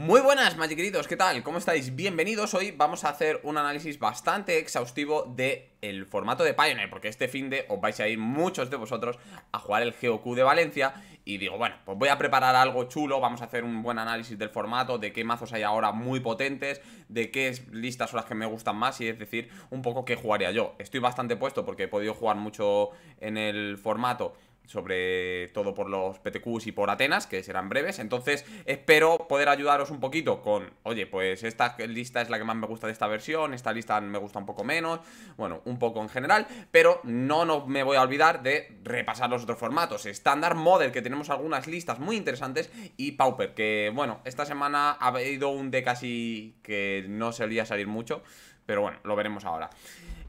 Muy buenas queridos ¿qué tal? ¿Cómo estáis? Bienvenidos, hoy vamos a hacer un análisis bastante exhaustivo de el formato de Pioneer Porque este fin de os vais a ir muchos de vosotros a jugar el GOQ de Valencia Y digo, bueno, pues voy a preparar algo chulo, vamos a hacer un buen análisis del formato De qué mazos hay ahora muy potentes, de qué listas son las que me gustan más Y es decir, un poco qué jugaría yo Estoy bastante puesto porque he podido jugar mucho en el formato sobre todo por los PTQs y por Atenas, que serán breves. Entonces, espero poder ayudaros un poquito con, oye, pues esta lista es la que más me gusta de esta versión, esta lista me gusta un poco menos, bueno, un poco en general, pero no, no me voy a olvidar de repasar los otros formatos. estándar Model, que tenemos algunas listas muy interesantes, y Pauper, que, bueno, esta semana ha habido un deck casi que no solía salir mucho, pero bueno, lo veremos ahora.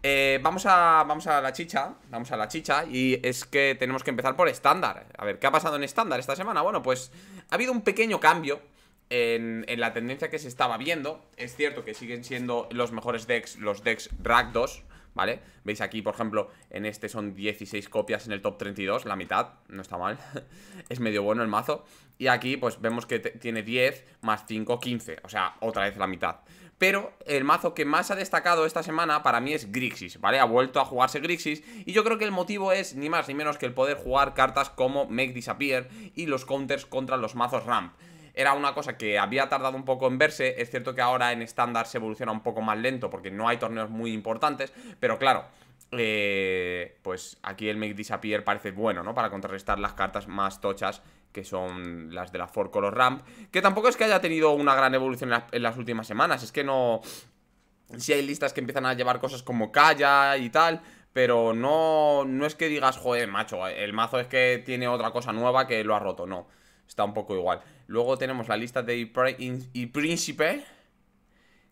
Eh, vamos, a, vamos a la chicha, vamos a la chicha y es que tenemos que empezar por estándar. A ver, ¿qué ha pasado en estándar esta semana? Bueno, pues ha habido un pequeño cambio en, la tendencia que se estaba viendo. Es cierto que siguen siendo los mejores decks los decks RAC2 ¿vale? Veis aquí, por ejemplo, en este son 16 copias en el top 32, la mitad, no está mal. es medio bueno el mazo. Y aquí, pues vemos que tiene 10 más 5, 15, o sea, otra vez la mitad. Pero el mazo que más ha destacado esta semana para mí es Grixis, ¿vale? Ha vuelto a jugarse Grixis y yo creo que el motivo es ni más ni menos que el poder jugar cartas como Make Disappear y los counters contra los mazos Ramp era una cosa que había tardado un poco en verse. Es cierto que ahora en estándar se evoluciona un poco más lento porque no hay torneos muy importantes, pero claro. Eh, pues aquí el Make Disappear parece bueno, ¿no? Para contrarrestar las cartas más tochas que son las de la Four Color Ramp, que tampoco es que haya tenido una gran evolución en, las últimas semanas, es que no... Si hay listas que empiezan a llevar cosas como Kaya y tal, pero no, no es que digas, joder, macho, el mazo es que tiene otra cosa nueva que lo ha roto, no, está un poco igual. Luego tenemos la lista de y Príncipe,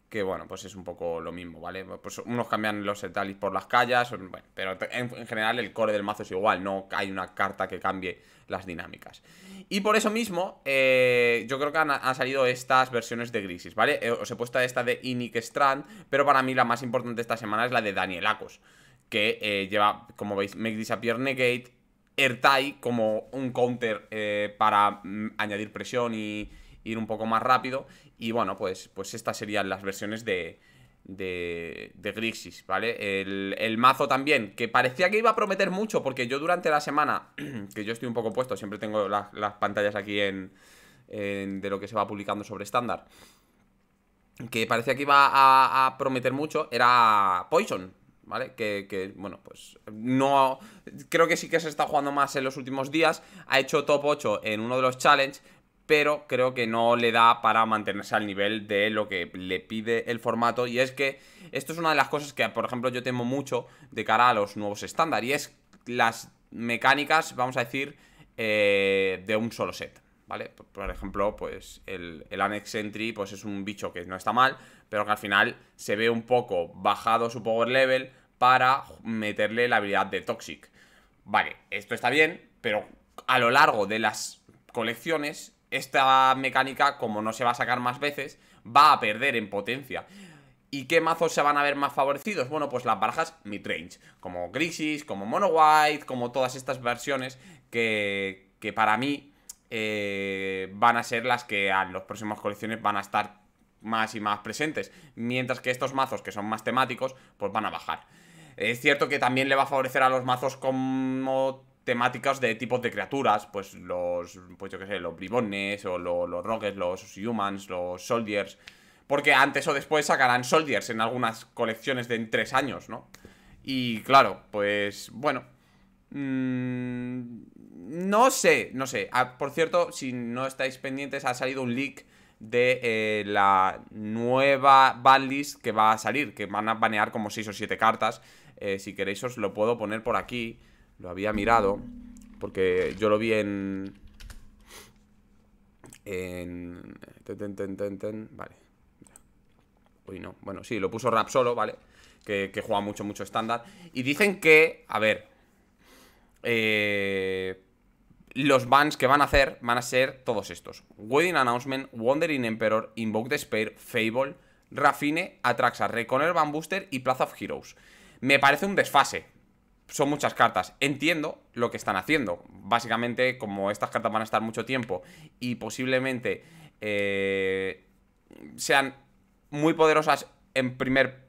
que bueno, pues es un poco lo mismo, ¿vale? Pues unos cambian los etalis por las calles, bueno, pero en, general el core del mazo es igual, no hay una carta que cambie las dinámicas. Y por eso mismo, eh, yo creo que han, salido estas versiones de Grisis, ¿vale? Eh, os he puesto esta de Inik Strand, pero para mí la más importante esta semana es la de Daniel Acos, que eh, lleva, como veis, Make Disappear Negate, Ertai como un counter para mm, añadir presión y ir un poco más rápido y bueno, pues, pues estas serían las versiones de, de, de Grixis, ¿vale? El, mazo también, que parecía que iba a prometer mucho, porque yo durante la semana, que yo estoy un poco puesto, siempre tengo las pantallas aquí en, de lo que se va publicando sobre estándar, que parecía que iba a, prometer mucho, era Poison, ¿vale? Que, bueno, pues no... Creo que sí que se está jugando más en los últimos días. Ha hecho top 8 en uno de los challenges pero creo que no le da para mantenerse al nivel de lo que le pide el formato y es que esto es una de las cosas que, por ejemplo, yo temo mucho de cara a los nuevos estándar y es las mecánicas, vamos a decir, eh, de un solo set. ¿Vale? Por ejemplo, pues el, el Annex Entry pues es un bicho que no está mal, pero que al final se ve un poco bajado su power level para meterle la habilidad de Toxic. Vale, esto está bien, pero a lo largo de las colecciones esta mecánica, como no se va a sacar más veces, va a perder en potencia. ¿Y qué mazos se van a ver más favorecidos? Bueno, pues las barajas midrange, como Grixis, como Mono White, como todas estas versiones que, que para mí eh, van a ser las que en las próximas colecciones van a estar más y más presentes, mientras que estos mazos que son más temáticos, pues van a bajar. Es cierto que también le va a favorecer a los mazos como temáticas de tipos de criaturas, pues los, pues yo qué sé, los bribones o los, los rogues, los humans, los soldiers, porque antes o después sacarán soldiers en algunas colecciones de en tres años, ¿no? Y claro, pues bueno, mm, no sé, no sé. Ah, por cierto, si no estáis pendientes, ha salido un leak de eh, la nueva banlist que va a salir, que van a banear como 6 o siete cartas. Eh, si queréis os lo puedo poner por aquí. Lo había mirado porque yo lo vi en... En... Ten, ten, vale. Uy, no. Bueno, sí, lo puso Rap solo, ¿vale? Que, juega mucho, mucho estándar. Y dicen que... A ver. Eh los bans que van a hacer van a ser todos estos: Wedding Announcement, Wandering Emperor, Invoke Despair, Fable, Rafine, Atraxa, Reconer Van Booster y Plaza of Heroes. Me parece un desfase, son muchas cartas. Entiendo lo que están haciendo. Básicamente, como estas cartas van a estar mucho tiempo y posiblemente eh, sean muy poderosas en primer.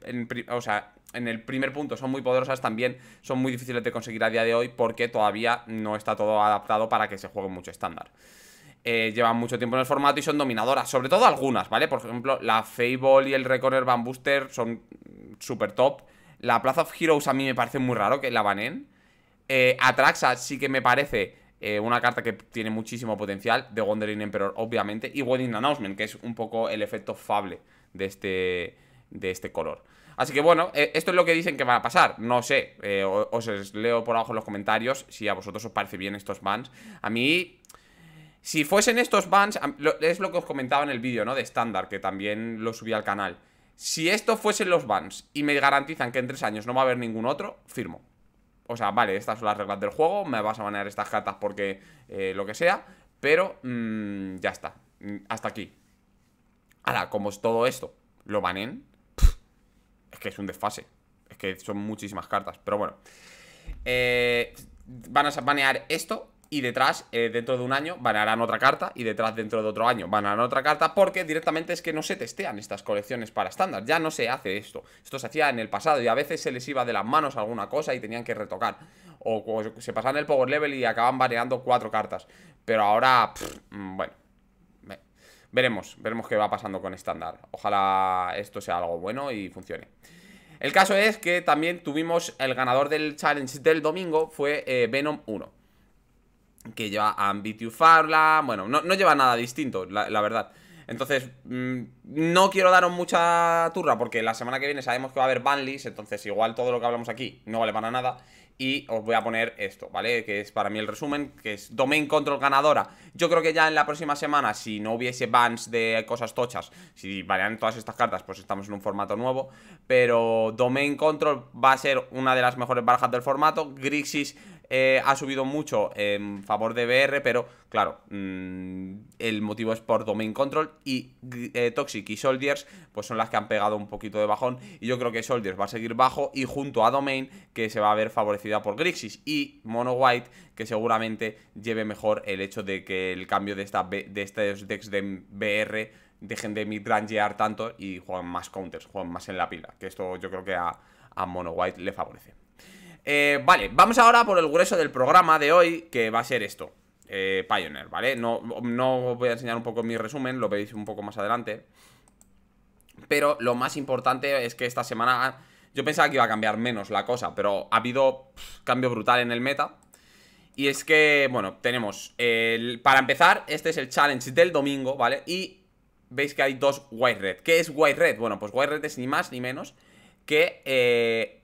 En, el primer punto son muy poderosas también, son muy difíciles de conseguir a día de hoy porque todavía no está todo adaptado para que se juegue mucho estándar. Eh, llevan mucho tiempo en el formato y son dominadoras, sobre todo algunas, ¿vale? Por ejemplo, la Fable y el Recorder Van Booster son super top la Plaza of Heroes a mí me parece muy raro que la banen. Eh, Atraxa sí que me parece eh, una carta que tiene muchísimo potencial. De Wondering Emperor, obviamente. Y Wedding Announcement, que es un poco el efecto fable de este, de este color. Así que bueno, eh, esto es lo que dicen que va a pasar. No sé, os, leo por abajo en los comentarios si a vosotros os parece bien estos bans. A mí... Si fuesen estos bans, es lo que os comentaba en el vídeo, ¿no? De estándar, que también lo subí al canal. Si esto fuesen los bans y me garantizan que en tres años no va a haber ningún otro, firmo. O sea, vale, estas son las reglas del juego, me vas a banear estas cartas porque eh, lo que sea, pero mm, ya está, mm, hasta aquí. Ahora, como es todo esto, lo banen, es que es un desfase, es que son muchísimas cartas, pero bueno. Eh, van a banear esto, y detrás, eh, dentro de un año, banarán otra carta y detrás, dentro de otro año, banarán otra carta porque directamente es que no se testean estas colecciones para estándar, ya no se hace esto. Esto se hacía en el pasado y a veces se les iba de las manos alguna cosa y tenían que retocar. O, se pasan el power level y acaban baneando cuatro cartas. Pero ahora, mm, bueno, veremos, veremos qué va pasando con estándar. Ojalá esto sea algo bueno y funcione. El caso es que también tuvimos el ganador del challenge del domingo, fue eh, Venom 1 que lleva a Farla. bueno, no, lleva nada distinto, la, verdad. Entonces, mm, no quiero daros mucha turra porque la semana que viene sabemos que va a haber banlis, entonces igual todo lo que hablamos aquí no vale para nada. Y os voy a poner esto, ¿vale? Que es para mí el resumen, que es Domain Control ganadora. Yo creo que ya en la próxima semana, si no hubiese bans de cosas tochas, si valían todas estas cartas, pues estamos en un formato nuevo. Pero Domain Control va a ser una de las mejores barajas del formato. Grixis eh, ha subido mucho en favor de BR, pero claro, mm, el motivo es por Domain Control y eh, Toxic y Soldiers, pues son las que han pegado un poquito de bajón. Y yo creo que Soldiers va a seguir bajo y junto a Domain, que se va a ver favorecida por Grixis y Mono White, que seguramente lleve mejor el hecho de que el cambio de, de estos decks de BR dejen de midrangear tanto y juegan más counters, juegan más en la pila. Que esto yo creo que a Mono White le favorece. Eh, vale, vamos ahora por el grueso del programa de hoy, que va a ser esto. Eh, Pioneer, ¿vale? No, voy a enseñar un poco mi resumen, lo veis un poco más adelante. Pero lo más importante es que esta semana... Yo pensaba que iba a cambiar menos la cosa, pero ha habido cambio brutal en el meta. Y es que, bueno, tenemos... para empezar, este es el challenge del domingo, ¿vale? Y veis que hay dos White Red. ¿Qué es White Red? Bueno, pues White Red es ni más ni menos que... Eh,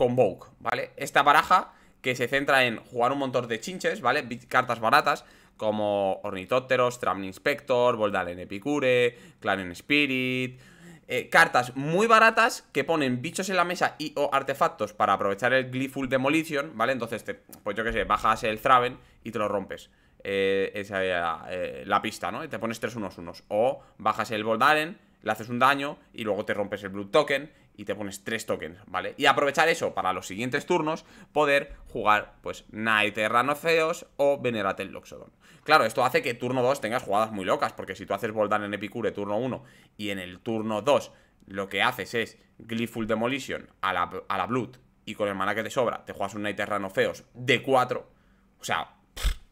Convoke, ¿vale? Esta baraja que se centra en jugar un montón de chinches, ¿vale? Cartas baratas como Ornitópteros, Tramn Inspector, Voldalen Epicure, en Spirit... Eh, cartas muy baratas que ponen bichos en la mesa y o artefactos para aprovechar el Gleeful Demolition, ¿vale? Entonces, te, pues yo qué sé, bajas el Thraven y te lo rompes. Eh, esa, eh, la pista, ¿no? Y te pones 3-1-1. O bajas el Voldaren, le haces un daño y luego te rompes el Blood Token y te pones tres tokens, ¿vale? Y aprovechar eso para los siguientes turnos, poder jugar, pues, Knight Feos o Venerate el Loxodon. Claro, esto hace que turno 2 tengas jugadas muy locas, porque si tú haces Voldan en Epicure turno 1 y en el turno 2 lo que haces es Gleeful Demolition a la, Blood y con el mana que te sobra te juegas un Knight Feos de 4, o sea,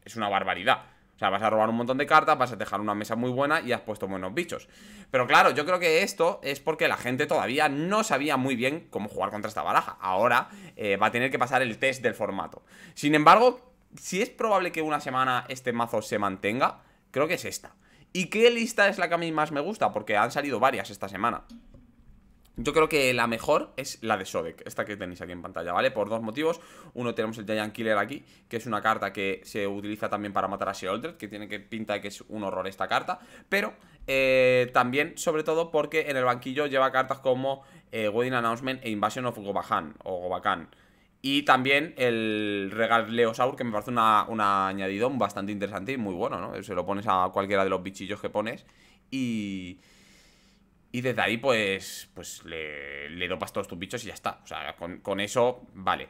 es una barbaridad. O sea, vas a robar un montón de cartas, vas a dejar una mesa muy buena y has puesto buenos bichos. Pero claro, yo creo que esto es porque la gente todavía no sabía muy bien cómo jugar contra esta baraja. Ahora eh, va a tener que pasar el test del formato. Sin embargo, si es probable que una semana este mazo se mantenga, creo que es esta. ¿Y qué lista es la que a mí más me gusta? Porque han salido varias esta semana. Yo creo que la mejor es la de Sodek, esta que tenéis aquí en pantalla, ¿vale? Por dos motivos. Uno, tenemos el Giant Killer aquí, que es una carta que se utiliza también para matar a Sheoldred, que tiene que pinta que es un horror esta carta. Pero eh, también, sobre todo, porque en el banquillo lleva cartas como eh, Wedding Announcement e Invasion of Gobahan o Gobakan. Y también el Regal Leosaur, que me parece una, una añadidón bastante interesante y muy bueno, ¿no? Se lo pones a cualquiera de los bichillos que pones y y desde ahí, pues, pues le, le dopas todos tus bichos y ya está. O sea, con, eso, vale.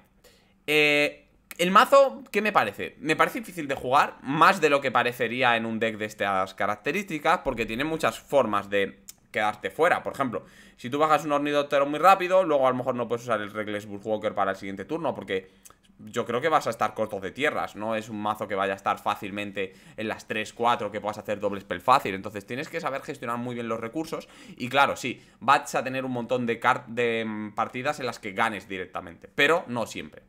Eh, el mazo, ¿qué me parece? Me parece difícil de jugar, más de lo que parecería en un deck de estas características, porque tiene muchas formas de quedarte fuera. Por ejemplo, si tú bajas un hornidotero muy rápido, luego a lo mejor no puedes usar el regles Walker para el siguiente turno, porque yo creo que vas a estar corto de tierras. No es un mazo que vaya a estar fácilmente en las 3, 4, que puedas hacer doble spell fácil. Entonces tienes que saber gestionar muy bien los recursos. Y claro, sí, vas a tener un montón de, de mm, partidas en las que ganes directamente. Pero no siempre.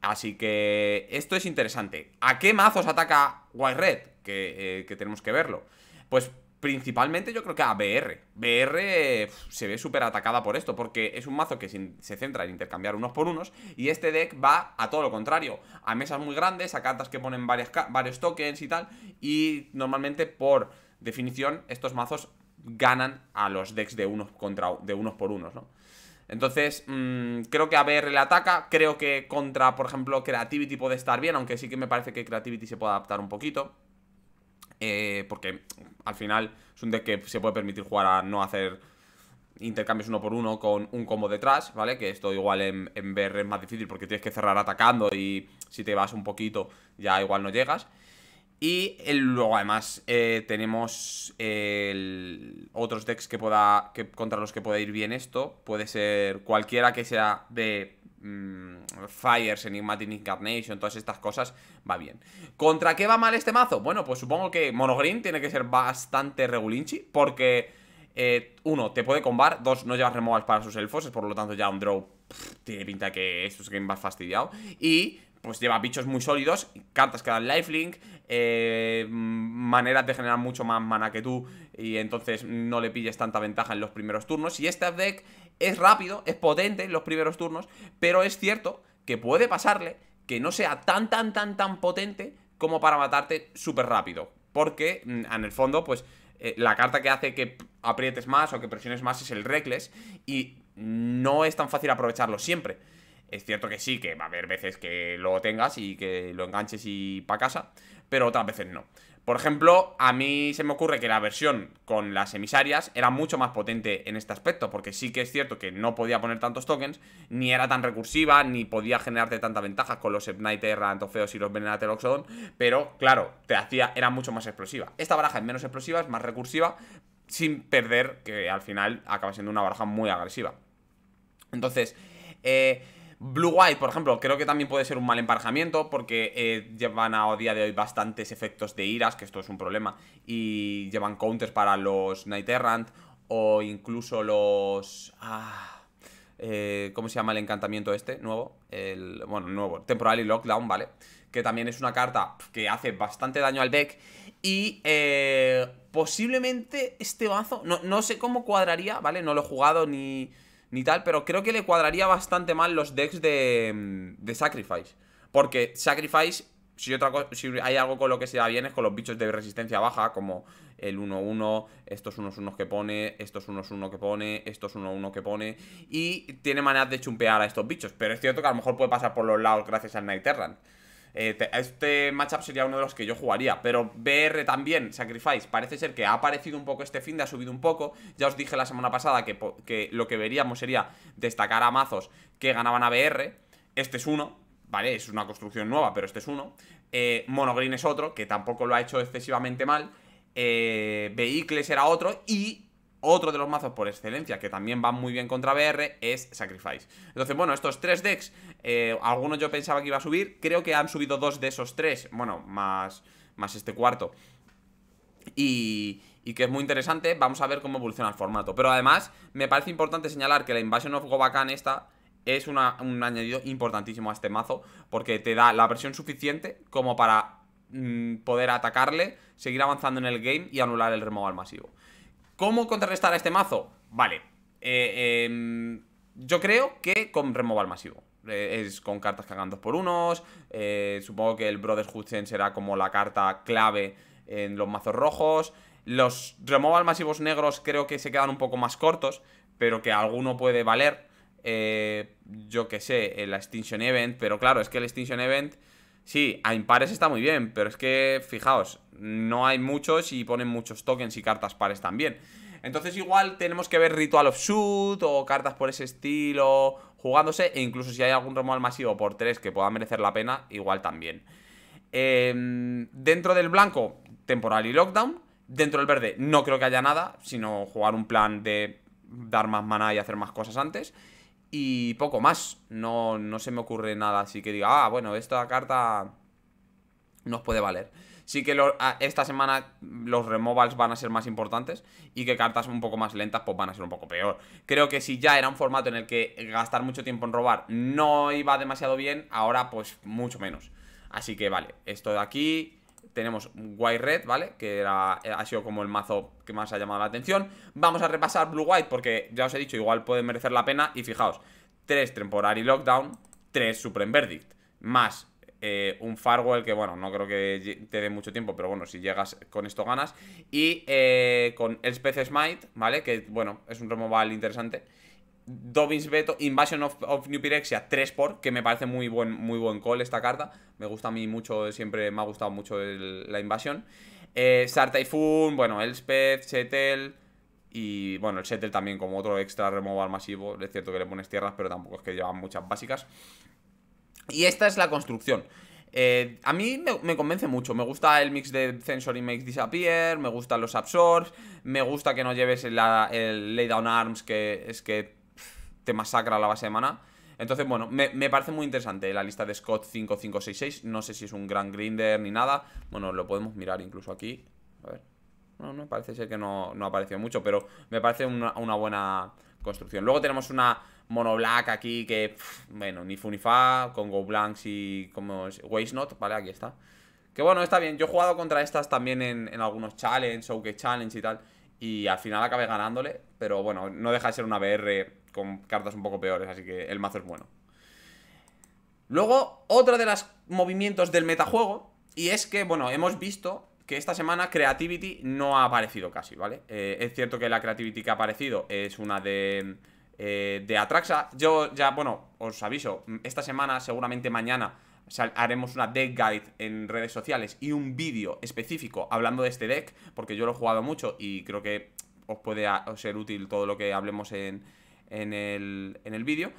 Así que esto es interesante. ¿A qué mazos ataca White Red? Que, eh, que tenemos que verlo. Pues Principalmente yo creo que a BR. BR se ve súper atacada por esto, porque es un mazo que se centra en intercambiar unos por unos, y este deck va a todo lo contrario, a mesas muy grandes, a cartas que ponen varios tokens y tal, y normalmente por definición estos mazos ganan a los decks de unos, contra, de unos por unos, ¿no? Entonces, mm, creo que a BR le ataca. Creo que contra, por ejemplo, Creativity puede estar bien, aunque sí que me parece que Creativity se puede adaptar un poquito. Eh, porque al final es un deck que se puede permitir jugar a no hacer intercambios uno por uno con un combo detrás, ¿vale? Que esto igual en, ver BR es más difícil porque tienes que cerrar atacando y si te vas un poquito ya igual no llegas. Y luego además eh, tenemos otros decks que pueda que, contra los que pueda ir bien esto. Puede ser cualquiera que sea de Mm, fires, Enigmatic Incarnation, todas estas cosas, va bien. ¿Contra qué va mal este mazo? Bueno, pues supongo que Monogreen tiene que ser bastante regulinchi, porque eh, uno, te puede combar, dos, no llevas removals para sus elfos, es por lo tanto ya un draw tiene pinta que esto es game más fastidiado. Y pues lleva bichos muy sólidos, cartas que dan lifelink, eh, mm, maneras de generar mucho más mana que tú y entonces no le pilles tanta ventaja en los primeros turnos. Y este deck es rápido, es potente en los primeros turnos, pero es cierto que puede pasarle que no sea tan, tan, tan, tan potente como para matarte súper rápido. Porque, mm, en el fondo, pues, eh, la carta que hace que aprietes más o que presiones más es el Reckless y no es tan fácil aprovecharlo siempre. Es cierto que sí, que va a haber veces que lo tengas y que lo enganches y pa' casa, pero otras veces no. Por ejemplo, a mí se me ocurre que la versión con las emisarias era mucho más potente en este aspecto, porque sí que es cierto que no podía poner tantos tokens, ni era tan recursiva, ni podía generarte tantas ventajas con los Ebniter, Antofeos y los Venenateloxodon, pero claro, te hacía, era mucho más explosiva. Esta baraja es menos explosiva, es más recursiva, sin perder que al final acaba siendo una baraja muy agresiva. Entonces, eh, Blue White, por ejemplo, creo que también puede ser un mal emparejamiento porque eh, llevan a día de hoy bastantes efectos de iras, que esto es un problema, y llevan counters para los Night Errant o incluso los... Ah, eh, ¿Cómo se llama el encantamiento este? Nuevo. El, bueno, nuevo. Temporal y Lockdown, ¿vale? Que también es una carta que hace bastante daño al deck. Y eh, posiblemente este bazo, no, no sé cómo cuadraría, ¿vale? No lo he jugado ni ni tal, pero creo que le cuadraría bastante mal los decks de, mm, Sacrifice. Porque Sacrifice, si, otra si hay algo con lo que se da bien es con los bichos de resistencia baja, como el 1-1, estos 1-1 que pone, estos unos 1 que pone, estos 1-1 que pone, y tiene maneras de chumpear a estos bichos. Pero es cierto que a lo mejor puede pasar por los lados gracias al Night eh, este matchup sería uno de los que yo jugaría. Pero BR también, Sacrifice, parece ser que ha aparecido un poco este fin, de ha subido un poco. Ya os dije la semana pasada que, lo que veríamos sería destacar a mazos que ganaban a BR. Este es uno, ¿vale? Es una construcción nueva, pero este es uno. Eh, Monogreen es otro, que tampoco lo ha hecho excesivamente mal. Eh, Vehicles era otro. Y otro de los mazos por excelencia que también va muy bien contra BR es Sacrifice. Entonces, bueno, estos tres decks, eh, algunos yo pensaba que iba a subir, creo que han subido dos de esos tres, bueno, más, más este cuarto. Y, que es muy interesante, vamos a ver cómo evoluciona el formato. Pero además, me parece importante señalar que la Invasion of Gobakan esta es un añadido importantísimo a este mazo, porque te da la presión suficiente como para mm, poder atacarle, seguir avanzando en el game y anular el removal masivo. ¿Cómo contrarrestar a este mazo? Vale. Eh, em, yo creo que con removal masivo. Eh, es con cartas que hagan dos por unos. Eh, supongo que el Brothers Hudson será como la carta clave en los mazos rojos. Los removal masivos negros creo que se quedan un poco más cortos, pero que alguno puede valer. yo que sé, el Extinction Event. Pero claro, es que el Extinction Event Sí, a impares está muy bien, pero es que, fijaos, no hay muchos y ponen muchos tokens y cartas pares también. Entonces igual tenemos que ver Ritual of Shoot o cartas por ese estilo jugándose. E incluso si hay algún Romual masivo por 3 que pueda merecer la pena, igual también. Em, dentro del blanco, temporal y lockdown. Dentro del verde no creo que haya nada, sino jugar un plan de dar más mana y hacer más cosas antes. Y poco más, no, se me ocurre nada así que diga, ah, bueno, esta carta nos puede valer. Sí que esta semana los removals van a ser más importantes y que cartas un poco más lentas pues van a ser un poco peor. Creo que si ya era un formato en el que gastar mucho tiempo en robar no iba demasiado bien, ahora pues mucho menos. Así que vale, esto de aquí tenemos White Red, ¿vale? Que eh, ha sido como el mazo que más ha llamado la atención. Vamos a repasar Blue White porque ya os he dicho, igual puede merecer la pena. Y fijaos, 3 Temporary Lockdown, 3 Supreme Verdict, más eh, un Farwell que, bueno, no creo que te dé mucho tiempo, pero bueno, si llegas con esto ganas. Y eh, con Elspeth Smite, ¿vale? Que, bueno, es un removal interesante. Dobbins Beto, Invasion of, of New Pyrexia 3 por, que me parece muy buen, muy buen call esta carta. Me gusta a mí mucho, siempre me ha gustado mucho la invasión. Eh, Typhoon, bueno, Elspeth, Setel. Y bueno, el Setel también como otro extra removal masivo. Es cierto que le pones tierras, pero tampoco es que llevan muchas básicas. Y esta es la construcción. Eh, a mí me, convence mucho, me gusta el mix de y Makes Disappear, me gustan los Absorbs, me gusta que no lleves el Laydown Arms, que es que te masacra la base de maná. Entonces, bueno, me, parece muy interesante la lista de Scott 5566. No sé si es un gran grinder ni nada. Bueno, lo podemos mirar incluso aquí. A ver. No, no parece ser que no, no apareció mucho, pero me parece una, buena construcción. Luego tenemos una mono black aquí que, bueno, ni fa con go blanks y como es, waste not, vale, aquí está. Que bueno, está bien. Yo he jugado contra estas también en, algunos challenges, showcase challenge y tal. Y al final acabé ganándole. Pero bueno, no deja de ser una BR con cartas un poco peores, así que el mazo es bueno. Luego, otro de los movimientos del metajuego, y es que, bueno, hemos visto que esta semana Creativity no ha aparecido casi, ¿vale? Eh, es cierto que la Creativity que ha aparecido es una de, eh, de Atraxa. Yo ya, bueno, os aviso, esta semana, seguramente mañana, haremos una deck guide en redes sociales y un vídeo específico hablando de este deck, porque yo lo he jugado mucho y creo que os puede ser útil todo lo que hablemos en, en el, vídeo.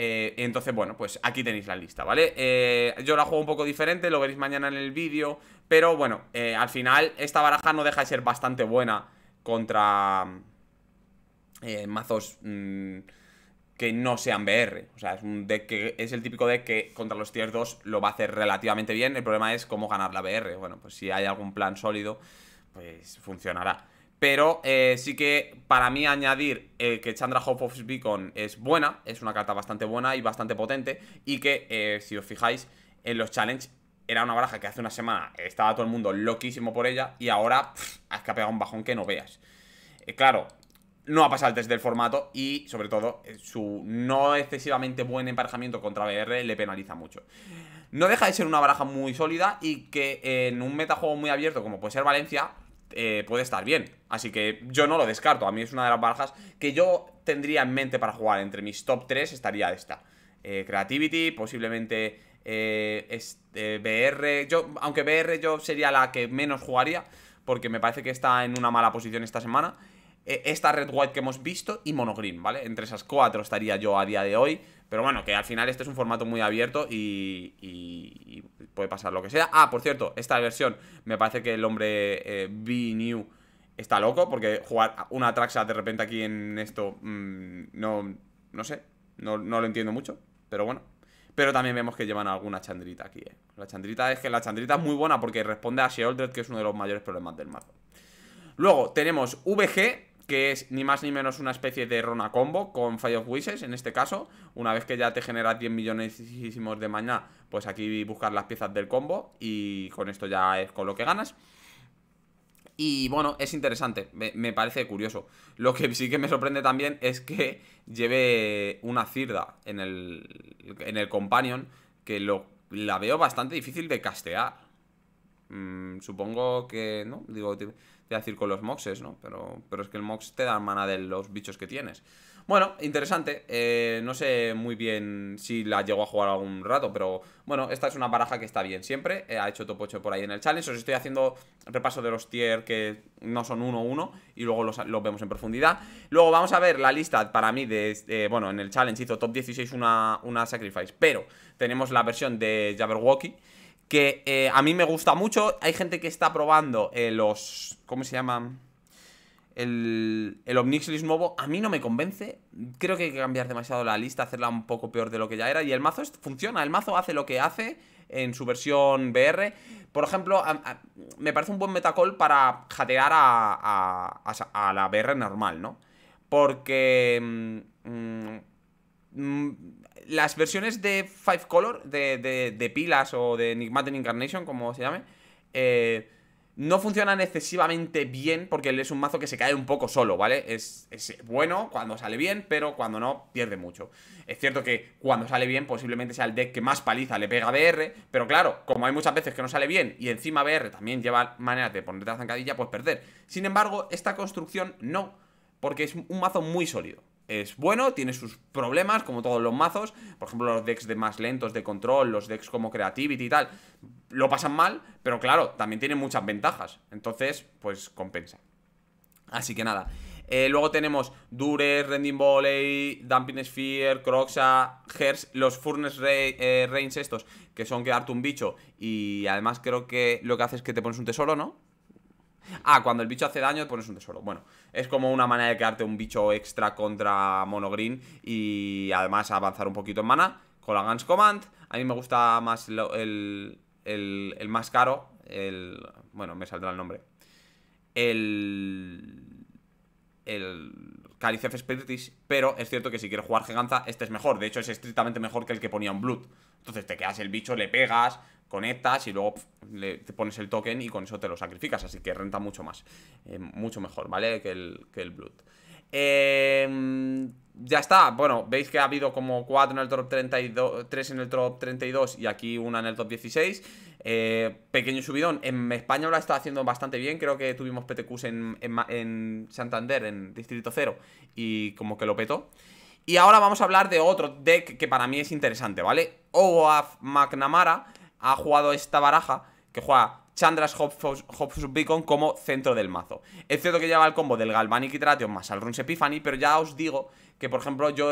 Eh, entonces, bueno, pues aquí tenéis la lista, ¿vale? Eh, yo la juego un poco diferente, lo veréis mañana en el vídeo. Pero bueno, eh, al final esta baraja no deja de ser bastante buena contra mazos mm, que no sean BR. O sea, es un deck que es el típico deck que contra los tier 2 lo va a hacer relativamente bien. El problema es cómo ganar la BR. Bueno, pues si hay algún plan sólido, pues funcionará. Pero eh, sí que para mí añadir eh, que Chandra Hope of Beacon es buena, es una carta bastante buena y bastante potente. Y que, eh, si os fijáis, en los challenges era una baraja que hace una semana estaba todo el mundo loquísimo por ella. Y ahora es que ha pegado un bajón que no veas. claro, no ha pasado el test del formato y, sobre todo, su no excesivamente buen emparejamiento contra BR le penaliza mucho. No deja de ser una baraja muy sólida y que en un metajuego muy abierto como puede ser Valencia eh, puede estar bien. Así que yo no lo descarto. A mí es una de las barajas que yo tendría en mente para jugar. Entre mis top 3 estaría esta. Eh, Creativity, posiblemente eh, este, BR. Yo, aunque BR yo sería la que menos jugaría, porque me parece que está en una mala posición esta semana. esta Red White que hemos visto y Monogreen, ¿vale? Entre esas cuatro estaría yo a día de hoy. Pero bueno, que al final este es un formato muy abierto y, y, puede pasar lo que sea. Ah, por cierto, esta versión me parece que el hombre eh, Bnew new está loco porque jugar una Traxa de repente aquí en esto mm, no, no sé, no, no lo entiendo mucho, pero bueno. Pero también vemos que llevan alguna chandrita aquí, ¿eh? La chandrita es que la chandrita es muy buena porque responde a Sheoldred, que es uno de los mayores problemas del mazo. Luego tenemos VG, que es ni más ni menos una especie de Rona Combo con Fire of Wishes en este caso. Una vez que ya te genera 10 millones de mañana pues aquí buscar las piezas del combo y con esto ya es con lo que ganas. Y bueno, es interesante, me, parece curioso. Lo que sí que me sorprende también es que lleve una cirda en el, en el companion, que lo, la veo bastante difícil de castear. Mm, supongo que, ¿no? Digo, decir con los moxes, ¿no? Pero, pero es que el mox te da mana de los bichos que tienes. Bueno, interesante. Eh, no sé muy bien si la llego a jugar algún rato, pero bueno, esta es una baraja que está bien siempre. Eh, ha hecho top 8 por ahí en el challenge. Os estoy haciendo repaso de los tier que no son 1-1 y luego los, vemos en profundidad. Luego vamos a ver la lista para mí de... Eh, bueno, en el challenge hizo top 16 una, una sacrifice, pero tenemos la versión de Jabberwocky que eh, a mí me gusta mucho. Hay gente que está probando eh, los... ¿Cómo se llaman? El, el Omnixilis nuevo a mí no me convence. Creo que hay que cambiar demasiado la lista, hacerla un poco peor de lo que ya era. Y el mazo funciona, el mazo hace lo que hace en su versión BR. Por ejemplo, me parece un buen metacall para jatear a, a, la BR normal, ¿no? Porque... Mm, mm, las versiones de Five Color, de, pilas o de Enigmatic Incarnation, como se llame, eh, no funcionan excesivamente bien porque es un mazo que se cae un poco solo, ¿vale? Es, es, bueno cuando sale bien, pero cuando no, pierde mucho. Es cierto que cuando sale bien posiblemente sea el deck que más paliza le pega a BR, pero claro, como hay muchas veces que no sale bien y encima BR también lleva maneras de ponerte la zancadilla, pues perder. Sin embargo, esta construcción no, porque es un mazo muy sólido es bueno, tiene sus problemas, como todos los mazos. Por ejemplo, los decks de más lentos de control, los decks como Creativity y tal, lo pasan mal, pero claro, también tiene muchas ventajas. Entonces, pues compensa. Así que nada. Eh, luego tenemos Dure, Rending Volley, Dumping Sphere, Croxa, Hers, los Furnace Re eh, estos, que son quedarte un bicho. Y además creo que lo que hace es que te pones un tesoro, ¿no? Ah, cuando el bicho hace daño pones un tesoro. Bueno, es como una manera de quedarte un bicho extra contra mono green y además avanzar un poquito en mana con la Guns Command. A mí me gusta más el, el, más caro, el... Bueno, me saldrá el nombre. El... El... Caricef Spiritis, pero es cierto que si quieres jugar Giganza, este es mejor. De hecho, es estrictamente mejor que el que ponía un Blood. Entonces te quedas el bicho, le pegas, conectas y luego le, te pones el token y con eso te lo sacrificas. Así que renta mucho más, eh, mucho mejor, ¿vale? Que el, que el Blood. Em, ya está, bueno, veis que ha habido como 4 en el top 32, 3 en el top 32 y aquí una en el top 16. Eh, pequeño subidón, en España lo está haciendo bastante bien, creo que tuvimos PTQs en, en, en Santander, en Distrito 0 y como que lo petó. Y ahora vamos a hablar de otro deck que para mí es interesante, ¿vale? Oaf McNamara ha jugado esta baraja que juega Chandra's Hopfus Beacon como centro del mazo. Excepto que lleva el combo del Galvanic Iteration más al Runes Epiphany, pero ya os digo que por ejemplo yo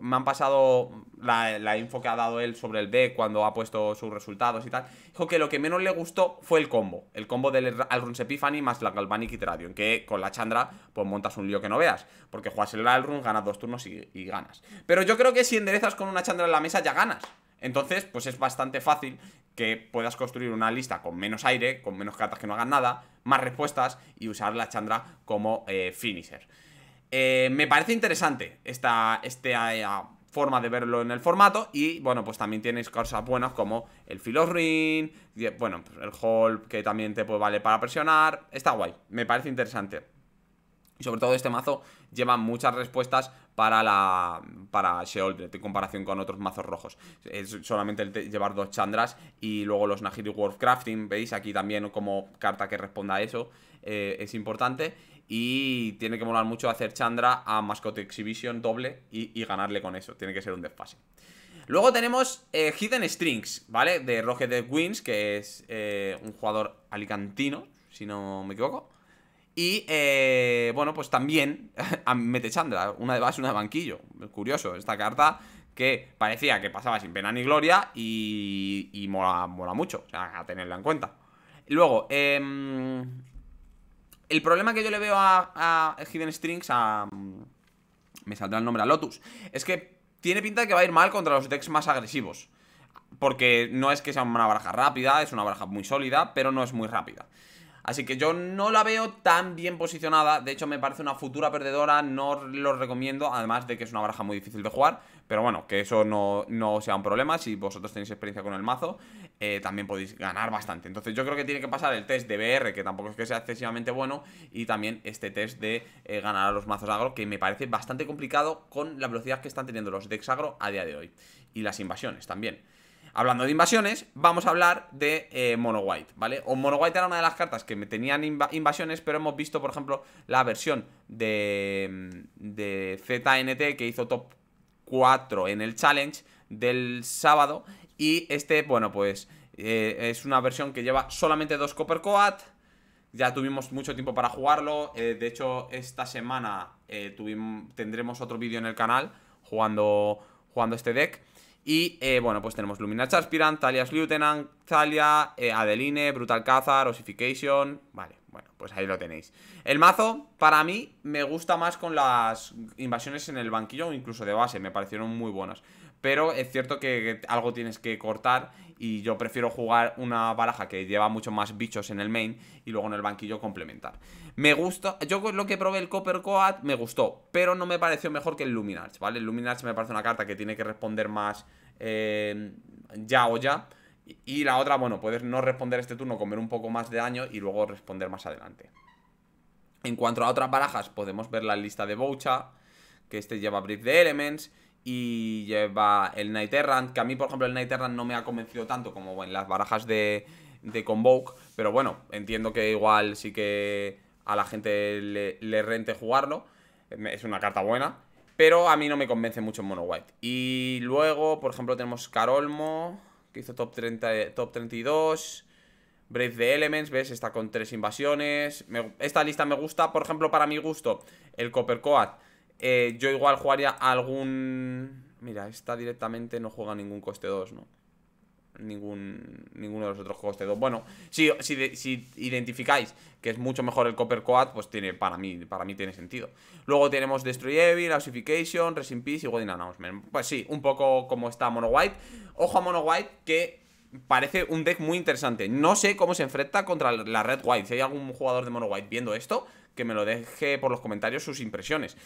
me han pasado la, info que ha dado él sobre el B cuando ha puesto sus resultados y tal, dijo que lo que menos le gustó fue el combo, el combo del Alruns Epiphany más la Galvanic En que con la Chandra pues montas un lío que no veas, porque juegas el Alruns, ganas dos turnos y, ganas. Pero yo creo que si enderezas con una Chandra en la mesa ya ganas. Entonces, pues es bastante fácil que puedas construir una lista con menos aire, con menos cartas que no hagan nada, más respuestas y usar la Chandra como eh, finisher. Eh, me parece interesante esta, esta eh, forma de verlo en el formato. Y bueno, pues también tienes cosas buenas como el Ring. bueno, pues el Hall que también te puede vale para presionar. Está guay, me parece interesante. Y sobre todo este mazo lleva muchas respuestas para la para en comparación con otros mazos rojos. Es solamente el llevar dos Chandras y luego los Nahiri Crafting veis aquí también como carta que responda a eso, eh, es importante. Y tiene que molar mucho hacer Chandra a Mascot Exhibition doble y, ganarle con eso. Tiene que ser un desfase. Luego tenemos eh, Hidden Strings, ¿vale? De Roger de Wins, que es eh, un jugador alicantino, si no me equivoco. Y, eh, bueno, pues también Mete Chandra una de base, una de banquillo. Curioso, esta carta que parecía que pasaba sin pena ni gloria y, y mola, mola mucho, o sea, a tenerla en cuenta. Luego, eh, el problema que yo le veo a, Hidden Strings, a... Mm, me saldrá el nombre a Lotus. Es que tiene pinta de que va a ir mal contra los decks más agresivos. Porque no es que sea una baraja rápida, es una baraja muy sólida, pero no es muy rápida. Así que yo no la veo tan bien posicionada. De hecho, me parece una futura perdedora. No lo recomiendo. Además de que es una baraja muy difícil de jugar. Pero bueno, que eso no, sea un problema. Si vosotros tenéis experiencia con el mazo, eh, también podéis ganar bastante. Entonces yo creo que tiene que pasar el test de BR, que tampoco es que sea excesivamente bueno. Y también este test de eh, ganar a los mazos agro, que me parece bastante complicado con la velocidad que están teniendo los decks agro a día de hoy. Y las invasiones también. Hablando de invasiones, vamos a hablar de eh, Mono White, ¿vale? O Mono White era una de las cartas que me tenían invasiones, pero hemos visto, por ejemplo, la versión de, mm, ZNT que hizo top 4 en el challenge del sábado. Y este, bueno, pues eh, es una versión que lleva solamente dos Copper Coat. Ya tuvimos mucho tiempo para jugarlo. Eh, de hecho, esta semana eh, tendremos otro vídeo en el canal jugando, jugando este deck. Y eh, bueno, pues tenemos Lumina Aspirant, Thalia's Lieutenant, Thalia, eh, Adeline, Brutal Cazar, Osification, Vale, bueno, pues ahí lo tenéis. El mazo, para mí, me gusta más con las invasiones en el banquillo o incluso de base. Me parecieron muy buenas. Pero es cierto que algo tienes que cortar y yo prefiero jugar una baraja que lleva mucho más bichos en el main y luego en el banquillo complementar. Me gusta, yo lo que probé el Copper Coat me gustó, pero no me pareció mejor que el Luminarch, ¿vale? El Luminarch me parece una carta que tiene que responder más eh, ya o ya. Y la otra, bueno, puedes no responder este turno, comer un poco más de daño y luego responder más adelante. En cuanto a otras barajas, podemos ver la lista de Boucha, que este lleva Brief de Elements y lleva el Night Errant, que a mí, por ejemplo, el Night Errant no me ha convencido tanto como en las barajas de, de Convoke, pero bueno, entiendo que igual sí que a la gente le, rente jugarlo. Es una carta buena. Pero a mí no me convence mucho en Mono White. Y luego, por ejemplo, tenemos Carolmo, que hizo top, 30, eh, top 32. Brave the Elements, ¿ves? Está con tres invasiones. esta lista me gusta. Por ejemplo, para mi gusto, el Copper Coat. Eh, yo igual jugaría algún... Mira, esta directamente no juega ningún coste 2, ¿no? ningún, ninguno de los otros juegos de dos. Bueno, si, si, identificáis que es mucho mejor el Copper Quad pues tiene, para mí, para mí tiene sentido. Luego tenemos Destroy Evil, Ossification, Resin Peace y Wedding Announcement. Pues sí, un poco como está Mono White. Ojo a Mono White que parece un deck muy interesante. No sé cómo se enfrenta contra la Red White. Si hay algún jugador de Mono White viendo esto, que me lo deje por los comentarios sus impresiones.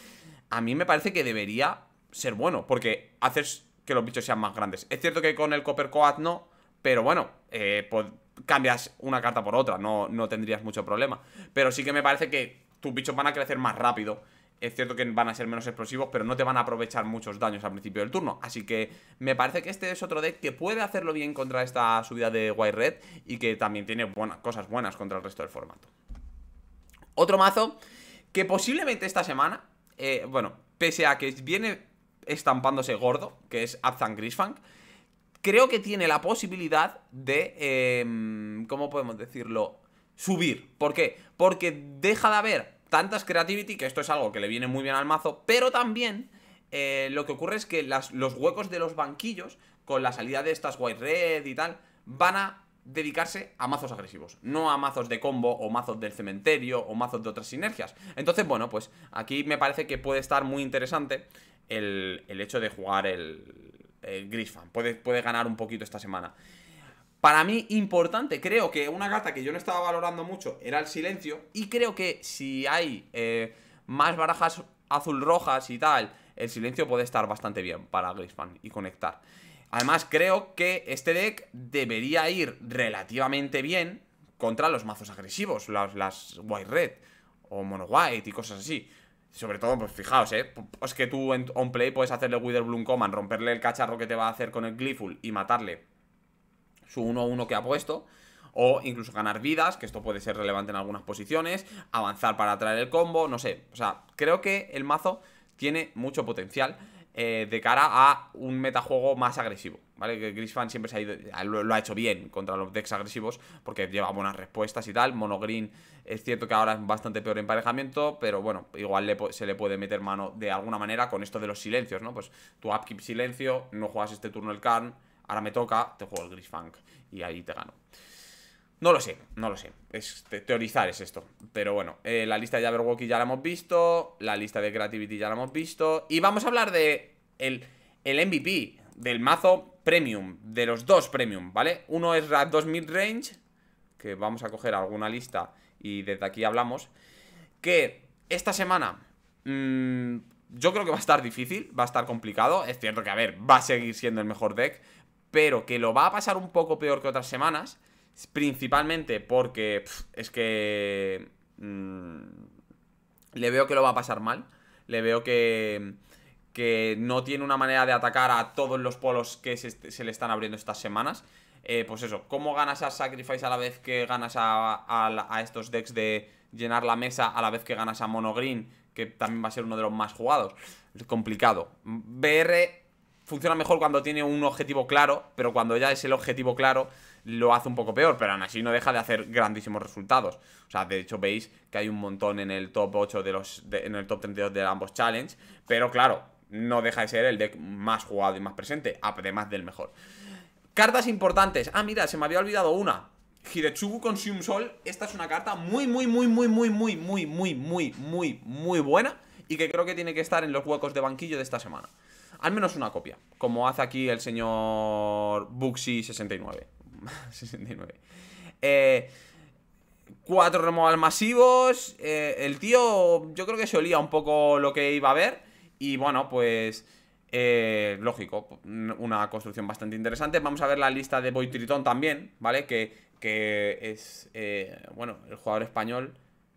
A mí me parece que debería ser bueno, porque haces que los bichos sean más grandes. Es cierto que con el Copper Coat no, pero bueno, eh, pues cambias una carta por otra, no, no tendrías mucho problema. Pero sí que me parece que tus bichos van a crecer más rápido. Es cierto que van a ser menos explosivos, pero no te van a aprovechar muchos daños al principio del turno. Así que me parece que este es otro deck que puede hacerlo bien contra esta subida de White Red y que también tiene cosas buenas contra el resto del formato. Otro mazo que posiblemente esta semana, eh, bueno, pese a que viene estampándose gordo, que es Abzan Grisfang, creo que tiene la posibilidad de, em, ¿cómo podemos decirlo? Subir. ¿Por qué? Porque deja de haber tantas creativity, que esto es algo que le viene muy bien al mazo, pero también eh, lo que ocurre es que las, los huecos de los banquillos, con la salida de estas white red y tal, van a dedicarse a mazos agresivos, no a mazos de combo o mazos del cementerio o mazos de otras sinergias. Entonces, bueno, pues aquí me parece que puede estar muy interesante el, hecho de jugar el, el Grisfan. Puede, puede ganar un poquito esta semana. Para mí, importante, creo que una carta que yo no estaba valorando mucho era el silencio. Y creo que si hay eh, más barajas azul-rojas y tal, el silencio puede estar bastante bien para Grisfan y conectar. Además, creo que este deck debería ir relativamente bien contra los mazos agresivos, las, White Red o Mono White y cosas así. Sobre todo, pues fijaos, ¿eh? Es que tú en on play puedes hacerle Wither Bloom Command, romperle el cacharro que te va a hacer con el Gleeful y matarle su 1-1 que ha puesto. O incluso ganar vidas, que esto puede ser relevante en algunas posiciones. Avanzar para atraer el combo, no sé. O sea, creo que el mazo tiene mucho potencial. Eh, de cara a un metajuego más agresivo. ¿Vale? Que Grisfan siempre se ido, lo, ha hecho bien contra los decks agresivos porque lleva buenas respuestas y tal. Green. es cierto que ahora es bastante peor emparejamiento, pero bueno, igual se le puede meter mano de alguna manera con esto de los silencios, ¿no? Pues tu upkeep silencio, no juegas este turno el Khan, ahora me toca, te juego el Grisfunk y ahí te gano. No lo sé, no lo sé. teorizar es esto. Pero bueno, eh, la lista de Jabberwocky ya la hemos visto. La lista de Creativity ya la hemos visto. Y vamos a hablar de el, el MVP del mazo Premium. De los dos Premium, ¿vale? Uno es rat 2 Mid Range. Que vamos a coger alguna lista y desde aquí hablamos. Que esta semana... Mm, yo creo que va a estar difícil, va a estar complicado. Es cierto que, a ver, va a seguir siendo el mejor deck. Pero que lo va a pasar un poco peor que otras semanas Principalmente porque es que mm, le veo que lo va a pasar mal. Le veo que, que no tiene una manera de atacar a todos los polos que se, le están abriendo estas semanas. Eh, pues eso, ¿cómo ganas a Sacrifice a la vez que ganas a, a, estos decks de llenar la mesa a la vez que ganas a Mono Green, que también va a ser uno de los más jugados? es Complicado. BR funciona mejor cuando tiene un objetivo claro, pero cuando ya es el objetivo claro lo hace un poco peor, pero aún así no deja de hacer grandísimos resultados. O sea, de hecho veis que hay un montón en el top 8 de los en el top 32 de ambos challenge, pero claro, no deja de ser el deck más jugado y más presente, además del mejor. Cartas importantes. Ah, mira, se me había olvidado una. Hidechugu Consume Sol, esta es una carta muy, muy, muy, muy, muy, muy, muy, muy, muy, muy, muy buena y que creo que tiene que estar en los huecos de banquillo de esta semana. Al menos una copia, como hace aquí el señor Buxi69. 69. Eh, cuatro removals masivos. Eh, el tío, yo creo que se olía un poco lo que iba a ver. Y bueno, pues. Eh, lógico, una construcción bastante interesante. Vamos a ver la lista de Boy Tritón también, ¿vale? Que, que es, bueno, el jugador español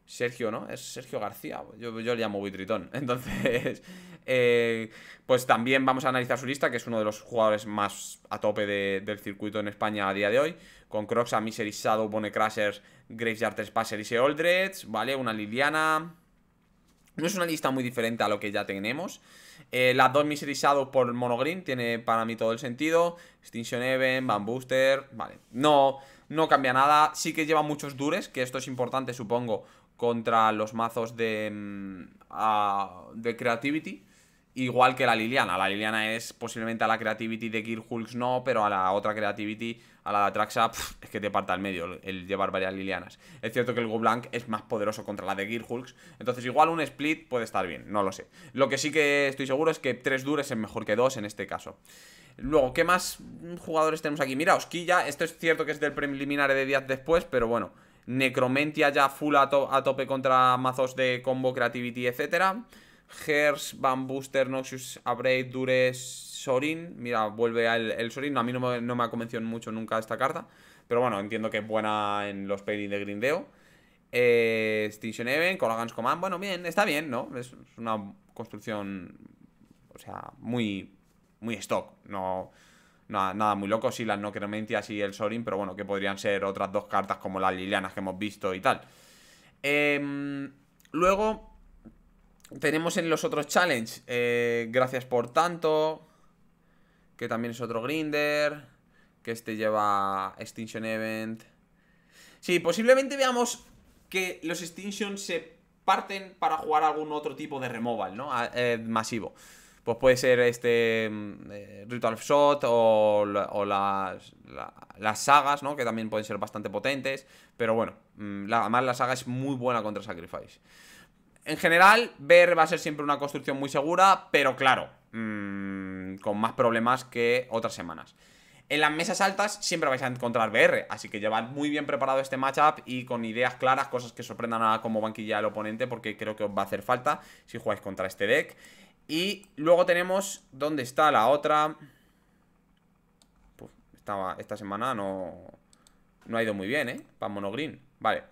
Sergio, ¿no? Es Sergio García. Yo, le llamo Buitritón. Entonces, eh, pues también vamos a analizar su lista, que es uno de los jugadores más a tope del circuito en España a día de hoy. Con Croxa, Miserizado, Shadow, Bonecrashers, Graveyard y y Seoldrets ¿vale? Una Liliana. No es una lista muy diferente a lo que ya tenemos. Eh, las dos miserizados por Monogreen tiene para mí todo el sentido. Extinction Even, Van vale. No, no cambia nada. Sí que lleva muchos dures, que esto es importante, supongo, contra los mazos de, mm, de Creativity. Igual que la Liliana. La Liliana es posiblemente a la Creativity de Gearhulks no, pero a la otra Creativity, a la de Atraxa, es que te parta al medio el llevar varias Lilianas. Es cierto que el blank es más poderoso contra la de Gearhulks, entonces igual un split puede estar bien, no lo sé. Lo que sí que estoy seguro es que tres dures es mejor que dos en este caso. Luego, ¿qué más jugadores tenemos aquí? Mira, Osquilla, esto es cierto que es del preliminar de días después, pero bueno. Necromentia ya full a, tope contra mazos de combo, creativity, etc. Hers, Bambuster, Noxious, Abrade, Dures, Sorin. Mira, vuelve el, Sorin. A mí no me, ha convencido mucho nunca esta carta. Pero bueno, entiendo que es buena en los pairings de grindeo. Eh, Extinction Event, Colagans Command. Bueno, bien, está bien, ¿no? es una construcción, o sea, muy muy stock, no... Nada, muy loco, Si las no crementias y el Sorin, pero bueno, que podrían ser otras dos cartas como las Lilianas que hemos visto y tal. Em, luego tenemos en los otros challenge, eh, gracias por tanto, que también es otro grinder, que este lleva Extinction Event. Sí, posiblemente veamos que los Extinction se parten para jugar algún otro tipo de removal, ¿no? Eh, masivo pues puede ser este mm, eh, Ritual of Shot o, las, sagas, ¿no? Que también pueden ser bastante potentes, pero bueno, mm, además la saga es muy buena contra Sacrifice. En general, BR va a ser siempre una construcción muy segura, pero claro, mm, con más problemas que otras semanas. En las mesas altas siempre vais a encontrar BR, así que llevad muy bien preparado este matchup y con ideas claras, cosas que sorprendan a como banquilla el oponente, porque creo que os va a hacer falta si jugáis contra este deck. Y luego tenemos... ¿Dónde está la otra? Pues esta, esta semana no... No ha ido muy bien, ¿eh? Para Monogreen. Vale.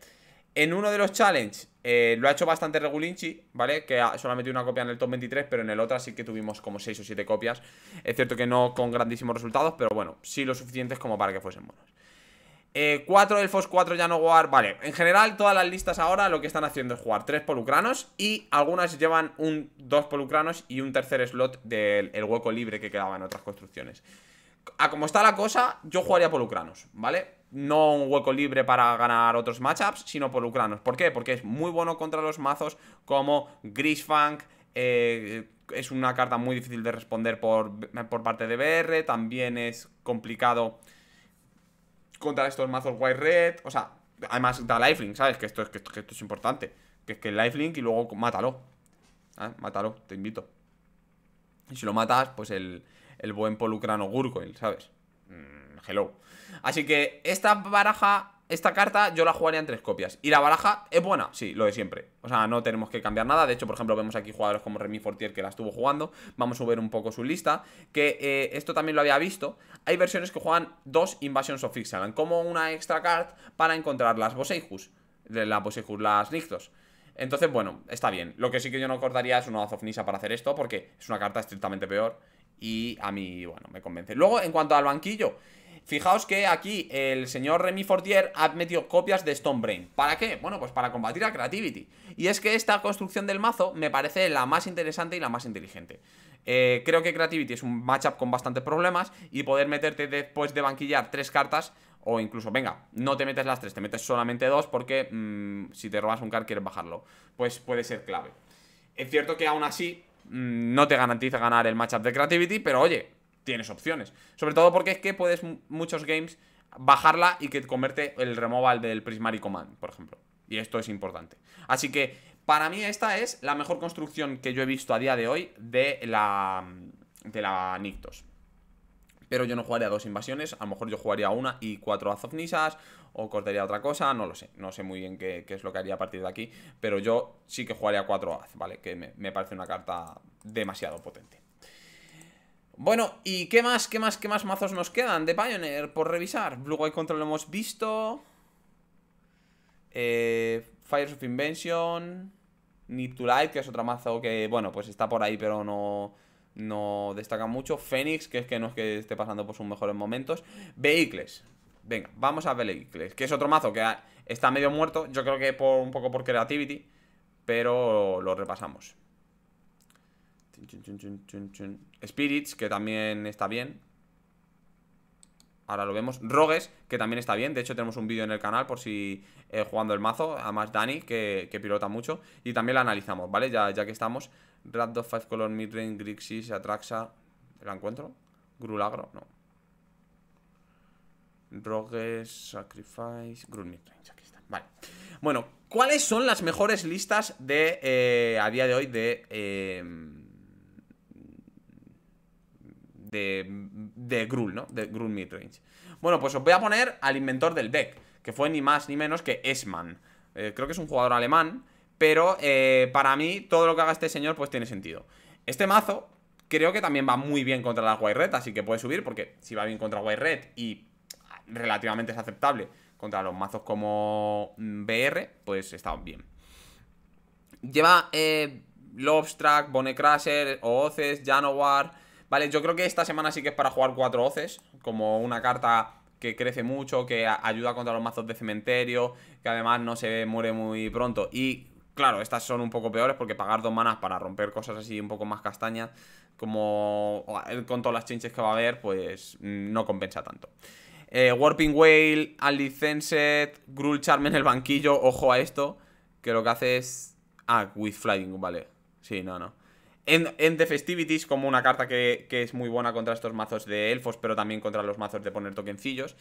En uno de los challenges eh, lo ha hecho bastante Regulinchi, ¿vale? Que solamente una copia en el top 23, pero en el otro sí que tuvimos como 6 o 7 copias. Es cierto que no con grandísimos resultados, pero bueno, sí lo suficientes como para que fuesen monos fos 4 ya no jugar vale En general todas las listas ahora lo que están haciendo es jugar 3 polucranos Y algunas llevan un, polucranos y un tercer slot del hueco libre que quedaba en otras construcciones A ah, como está la cosa, yo jugaría polucranos, ¿vale? No un hueco libre para ganar otros matchups, sino polucranos ¿Por qué? Porque es muy bueno contra los mazos como Grishfunk, eh, es una carta muy difícil de responder por, por parte de BR También es complicado contra estos mazos White Red. O sea, además da lifelink, ¿sabes? Que esto, es, que esto, es importante. Que es que el lifelink y luego mátalo. Ah, mátalo, te invito. Y si lo matas, pues el, el buen Polucrano gurgoil, ¿sabes? Mm, hello. Así que esta baraja esta carta yo la jugaría en tres copias. ¿Y la baraja es buena? Sí, lo de siempre. O sea, no tenemos que cambiar nada. De hecho, por ejemplo, vemos aquí jugadores como Remy Fortier que la estuvo jugando. Vamos a ver un poco su lista. Que eh, esto también lo había visto. Hay versiones que juegan dos Invasions of Ixalan como una extra card para encontrar las de Las Boseijus, las Nictos. Entonces, bueno, está bien. Lo que sí que yo no cortaría es una Nisa para hacer esto porque es una carta estrictamente peor. Y a mí, bueno, me convence. Luego, en cuanto al banquillo, Fijaos que aquí el señor Remy Fortier ha metido copias de Stone Brain ¿Para qué? Bueno, pues para combatir a Creativity. Y es que esta construcción del mazo me parece la más interesante y la más inteligente. Eh, creo que Creativity es un matchup con bastantes problemas y poder meterte después de banquillar tres cartas o incluso, venga, no te metes las tres, te metes solamente dos porque mm, si te robas un card quieres bajarlo. Pues puede ser clave. Es cierto que aún así mm, no te garantiza ganar el matchup de Creativity, pero oye, tienes opciones. Sobre todo porque es que puedes muchos games bajarla y que comerte el removal del Prismari Command, por ejemplo. Y esto es importante. Así que para mí esta es la mejor construcción que yo he visto a día de hoy de la, de la Nictos. Pero yo no jugaría dos invasiones, a lo mejor yo jugaría una y cuatro Azofnisas, o cortaría otra cosa, no lo sé. No sé muy bien qué, es lo que haría a partir de aquí, pero yo sí que jugaría cuatro Az, ¿vale? Que me parece una carta demasiado potente. Bueno, ¿y qué más, qué más, qué más mazos nos quedan de Pioneer por revisar? Blue White Control lo hemos visto. Eh, Fires of Invention. Need Light, que es otro mazo que, bueno, pues está por ahí, pero no, no destaca mucho. Phoenix, que es que no es que esté pasando por sus mejores momentos. Vehicles. Venga, vamos a Vehicles, que es otro mazo que está medio muerto. Yo creo que por un poco por creativity, pero lo repasamos. Spirits, que también está bien. Ahora lo vemos. Rogues, que también está bien. De hecho, tenemos un vídeo en el canal por si eh, jugando el mazo. Además, Dani, que, que, pilota mucho. Y también la analizamos, ¿vale? Ya, que estamos. Raptor, Five Color, Midrain, Grixis, Atraxa. ¿La encuentro? Grulagro, no. Rogues, Sacrifice, Grul aquí está. Vale. Bueno, ¿cuáles son las mejores listas de eh, a día de hoy de. Eh, de, de Gruul, ¿no? De Gruul Midrange. Bueno, pues os voy a poner al inventor del deck, que fue ni más ni menos que Esman. Eh, creo que es un jugador alemán, pero eh, para mí todo lo que haga este señor pues tiene sentido. Este mazo creo que también va muy bien contra las White Red, así que puede subir, porque si va bien contra White Red y relativamente es aceptable contra los mazos como mm, BR, pues está bien. Lleva eh, Lobstrack, Bonecrasher, Ooces, Janowar, Vale, yo creo que esta semana sí que es para jugar cuatro hoces, como una carta que crece mucho, que ayuda contra los mazos de cementerio, que además no se muere muy pronto. Y claro, estas son un poco peores porque pagar dos manas para romper cosas así un poco más castañas, como eh, con todas las chinches que va a haber, pues mm, no compensa tanto. Eh, Warping Whale, Alicenset, Gruul Charm en el banquillo, ojo a esto, que lo que hace es... Ah, with Flying, vale. Sí, no, no. En, The Festivities, como una carta que, es muy buena contra estos mazos de elfos, pero también contra los mazos de poner toquencillos.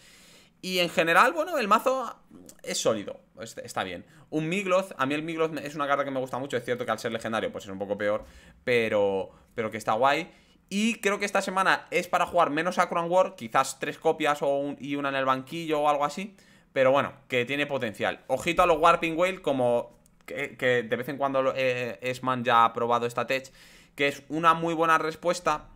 Y en general, bueno, el mazo es sólido, está bien. Un Migloth, a mí el Migloth es una carta que me gusta mucho, es cierto que al ser legendario pues es un poco peor, pero, pero que está guay. Y creo que esta semana es para jugar menos a Crown War, quizás tres copias y una en el banquillo o algo así. Pero bueno, que tiene potencial. Ojito a los Warping Whale como que, de vez en cuando Esman eh, ya ha probado esta tech, que es una muy buena respuesta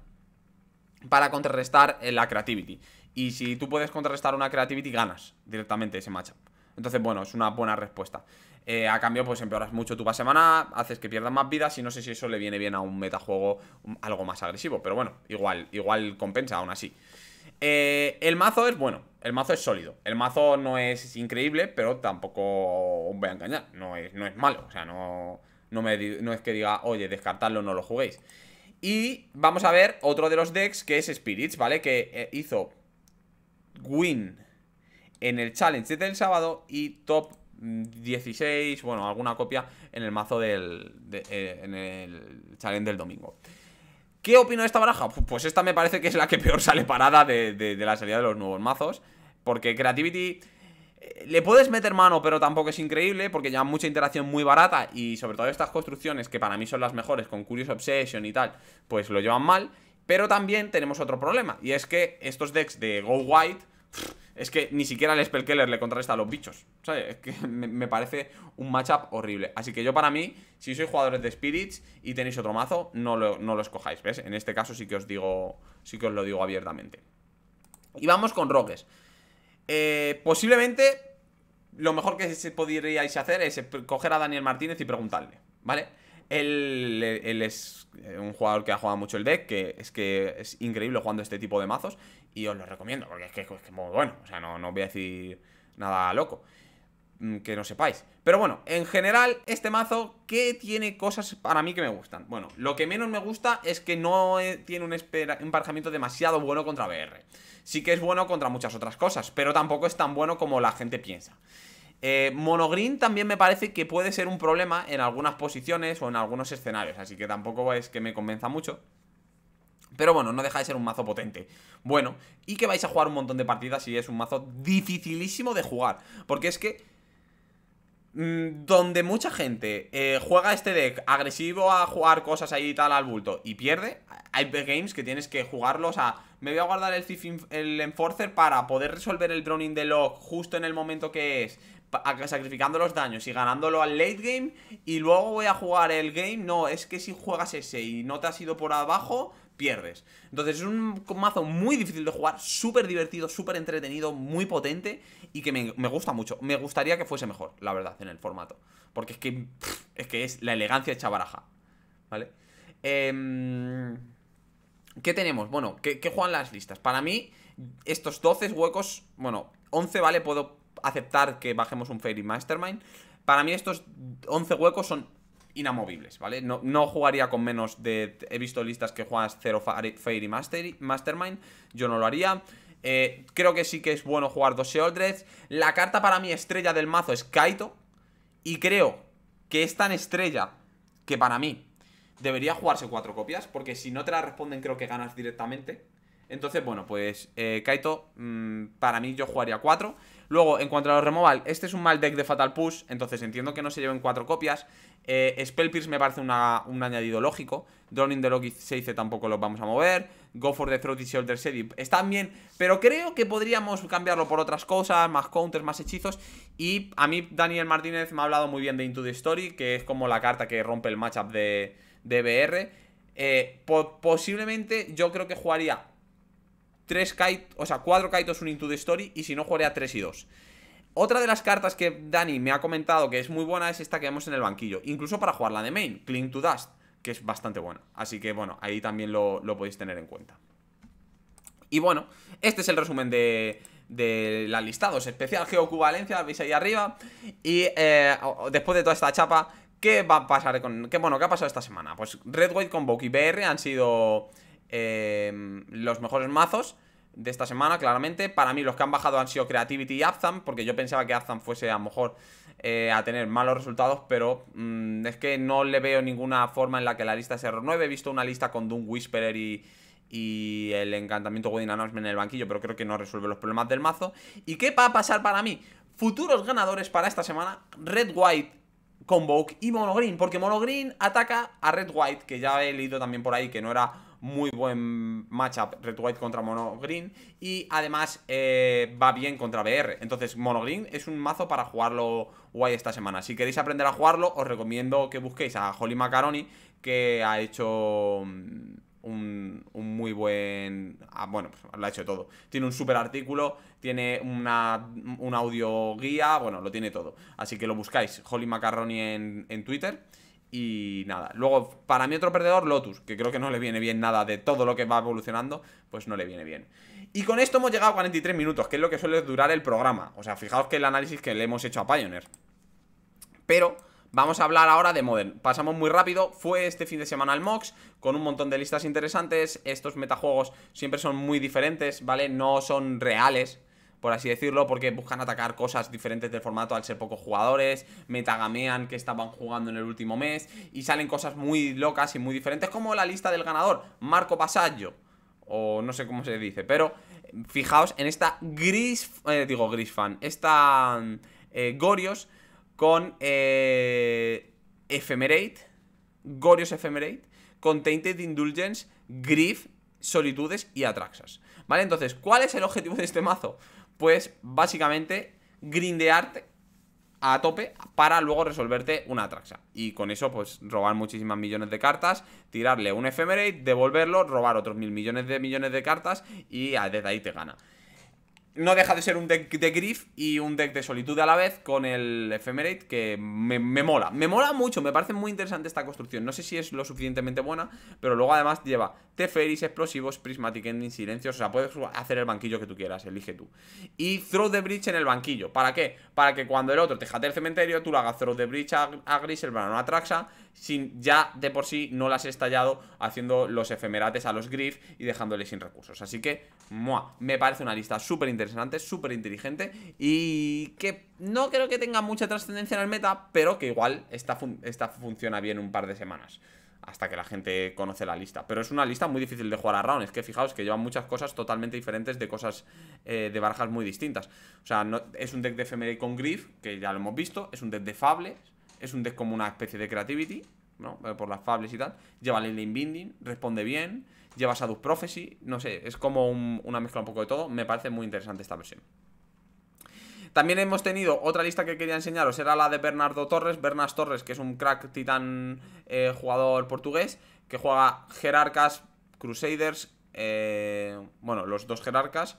para contrarrestar eh, la creativity. Y si tú puedes contrarrestar una creativity, ganas directamente ese matchup. Entonces, bueno, es una buena respuesta. Eh, a cambio, pues empeoras mucho tu base semana, haces que pierdas más vidas y no sé si eso le viene bien a un metajuego mm, algo más agresivo. Pero bueno, igual, igual compensa aún así. Eh, el mazo es bueno, el mazo es sólido. El mazo no es increíble, pero tampoco os voy a engañar. No es, no es malo, o sea, no, es que diga, oye, descartadlo, no lo juguéis. Y vamos a ver otro de los decks que es Spirits, ¿vale? Que eh, hizo win en el challenge del sábado y top 16, bueno, alguna copia en el mazo del. Eh, en el challenge del domingo. ¿Qué opino de esta baraja? Pues esta me parece que es la que peor sale parada de, la salida de los nuevos mazos. Porque Creativity eh, le puedes meter mano, pero tampoco es increíble, porque lleva mucha interacción muy barata y sobre todo estas construcciones, que para mí son las mejores, con Curious Obsession y tal, pues lo llevan mal. Pero también tenemos otro problema, y es que estos decks de Go White es que ni siquiera el Spellkeller le contrarresta a los bichos. ¿Sabes? Es que me, parece un matchup horrible. Así que yo para mí, si sois jugadores de Spirits y tenéis otro mazo, no lo, escojáis, ¿ves? En este caso sí que os digo. Sí que os lo digo abiertamente. Y vamos con roques eh, posiblemente. Lo mejor que se podríais hacer es coger a Daniel Martínez y preguntarle, ¿vale? Eh, él, es eh, un jugador que ha jugado mucho el deck, que es que es increíble jugando este tipo de mazos y os lo recomiendo, porque es que es, muy bueno, o sea, no, no voy a decir nada loco mm, que no sepáis. Pero bueno, en general, este mazo que tiene cosas para mí que me gustan. Bueno, lo que menos me gusta es que no eh, tiene un emparejamiento demasiado bueno contra BR. Sí que es bueno contra muchas otras cosas, pero tampoco es tan bueno como la gente piensa. Eh, monogreen también me parece que puede ser un problema en algunas posiciones o en algunos escenarios, así que tampoco es que me convenza mucho. Pero bueno, no deja de ser un mazo potente. Bueno, y que vais a jugar un montón de partidas y es un mazo dificilísimo de jugar. Porque es que mm, donde mucha gente eh, juega este deck agresivo a jugar cosas ahí y tal al bulto y pierde, hay games que tienes que jugarlos a... Me voy a guardar el, Enforcer para poder resolver el droning de Lock justo en el momento que es sacrificando los daños y ganándolo al late game y luego voy a jugar el game. No, es que si juegas ese y no te has ido por abajo, pierdes. Entonces es un mazo muy difícil de jugar, súper divertido, súper entretenido, muy potente y que me, gusta mucho. Me gustaría que fuese mejor, la verdad, en el formato. Porque es que, es, que es la elegancia de baraja. ¿Vale? Em, ¿Qué tenemos? Bueno, ¿qué, ¿qué juegan las listas? Para mí, estos 12 huecos, bueno, 11, ¿vale? Puedo aceptar que bajemos un Fairy Mastermind. Para mí estos 11 huecos son inamovibles, ¿vale? No, jugaría con menos de... He visto listas que juegas 0 Fairy Mastermind, yo no lo haría. Eh, creo que sí que es bueno jugar 2 Sealdreds La carta para mí estrella del mazo es Kaito. Y creo que es tan estrella que para mí debería jugarse cuatro copias. Porque si no te la responden creo que ganas directamente. Entonces, bueno, pues eh, Kaito, mm, para mí yo jugaría cuatro. Luego, en cuanto a los removal, este es un mal deck de Fatal Push, entonces entiendo que no se lleven cuatro copias. Eh, Spell Pierce me parece un añadido lógico. Drowning the Lock se dice tampoco los vamos a mover. Go for the Throat y Shoulder Sedip está bien, pero creo que podríamos cambiarlo por otras cosas, más counters, más hechizos. Y a mí Daniel Martínez me ha hablado muy bien de Into the Story, que es como la carta que rompe el matchup de, de BR. Eh, posiblemente yo creo que jugaría 3 kite, o sea, 4 kaitos, un Into the Story, y si no, jugaré a 3 y 2. Otra de las cartas que Dani me ha comentado que es muy buena es esta que vemos en el banquillo, incluso para jugar la de main, Cling to Dust, que es bastante buena. Así que bueno, ahí también lo, podéis tener en cuenta. Y bueno, este es el resumen de, de la listados especial la veis ahí arriba. Y eh, después de toda esta chapa, ¿qué va a pasar con. Qué, bueno, ¿qué ha pasado esta semana? Pues Red White con Boki BR han sido eh, los mejores mazos de esta semana, claramente. Para mí los que han bajado han sido Creativity y Abzan, porque yo pensaba que Abzan fuese a lo mejor eh, a tener malos resultados, pero mm, es que no le veo ninguna forma en la que la lista se renueve. He visto una lista con Doom Whisperer y, y el encantamiento Wedding Announcement en el banquillo, pero creo que no resuelve los problemas del mazo. ¿Y qué va a pasar para mí? Futuros ganadores para esta semana, Red White Convoke y Monogreen, porque Monogreen ataca a Red White, que ya he leído también por ahí que no era muy buen matchup Red White contra Mono Green. Y además eh, va bien contra BR. Entonces, Mono Green es un mazo para jugarlo guay esta semana. Si queréis aprender a jugarlo, os recomiendo que busquéis a Holly Macaroni, que ha hecho. Mm, un, muy buen. Ah, bueno, pues lo ha hecho todo. Tiene un super artículo, tiene una, un audio guía, bueno, lo tiene todo. Así que lo buscáis, Holly Macaroni en, en Twitter. Y nada, luego para mí otro perdedor, Lotus, que creo que no le viene bien nada de todo lo que va evolucionando, pues no le viene bien. Y con esto hemos llegado a 43 minutos, que es lo que suele durar el programa. O sea, fijaos que el análisis que le hemos hecho a Pioneer. Pero vamos a hablar ahora de Modern. Pasamos muy rápido, fue este fin de semana el MOX, con un montón de listas interesantes. Estos metajuegos siempre son muy diferentes, ¿vale? No son reales, por así decirlo, porque buscan atacar cosas diferentes del formato al ser pocos jugadores, metagamean que estaban jugando en el último mes y salen cosas muy locas y muy diferentes como la lista del ganador, Marco Pasaggio. o no sé cómo se dice, pero fijaos en esta gris, eh, digo gris esta eh, Gorios con eh, Ephemerate, Gorios Ephemerate, con Tainted Indulgence, Grief, Solitudes y Atraxas. ¿Vale? Entonces, ¿cuál es el objetivo de este mazo? pues básicamente grindearte a tope para luego resolverte una traxa. Y con eso, pues robar muchísimas millones de cartas, tirarle un efemerate, devolverlo, robar otros mil millones de millones de cartas y desde ahí te gana no deja de ser un deck de Griff y un deck de Solitud a la vez con el Ephemerate que me, mola. Me mola mucho, me parece muy interesante esta construcción. No sé si es lo suficientemente buena, pero luego además lleva Teferis, Explosivos, Prismatic en Silencio. O sea, puedes hacer el banquillo que tú quieras, elige tú. Y Throw the Bridge en el banquillo. ¿Para qué? Para que cuando el otro te jate el cementerio, tú lo hagas Throw the Bridge a, Gris, el verano a Traxa, sin ya de por sí no las he estallado haciendo los efemerates a los Griff y dejándoles sin recursos. Así que, Me parece una lista súper interesante, súper inteligente y que no creo que tenga mucha trascendencia en el meta, pero que igual esta, funciona bien un par de semanas hasta que la gente conoce la lista. Pero es una lista muy difícil de jugar a round. Es que fijaos que llevan muchas cosas totalmente diferentes de cosas eh, de barajas muy distintas. O sea, no, es un deck de Efemerate con Griff, que ya lo hemos visto. Es un deck de Fables, es un deck como una especie de creativity, ¿no? Eh, por las fables y tal. Lleva Lane Binding, responde bien. Lleva Sadus Prophecy, no sé, es como una mezcla un poco de todo. Me parece muy interesante esta versión. También hemos tenido otra lista que quería enseñaros, era la de Bernardo Torres. Bernas Torres, que es un crack titán eh, jugador portugués, que juega Jerarcas, Crusaders, eh, bueno, los dos Jerarcas,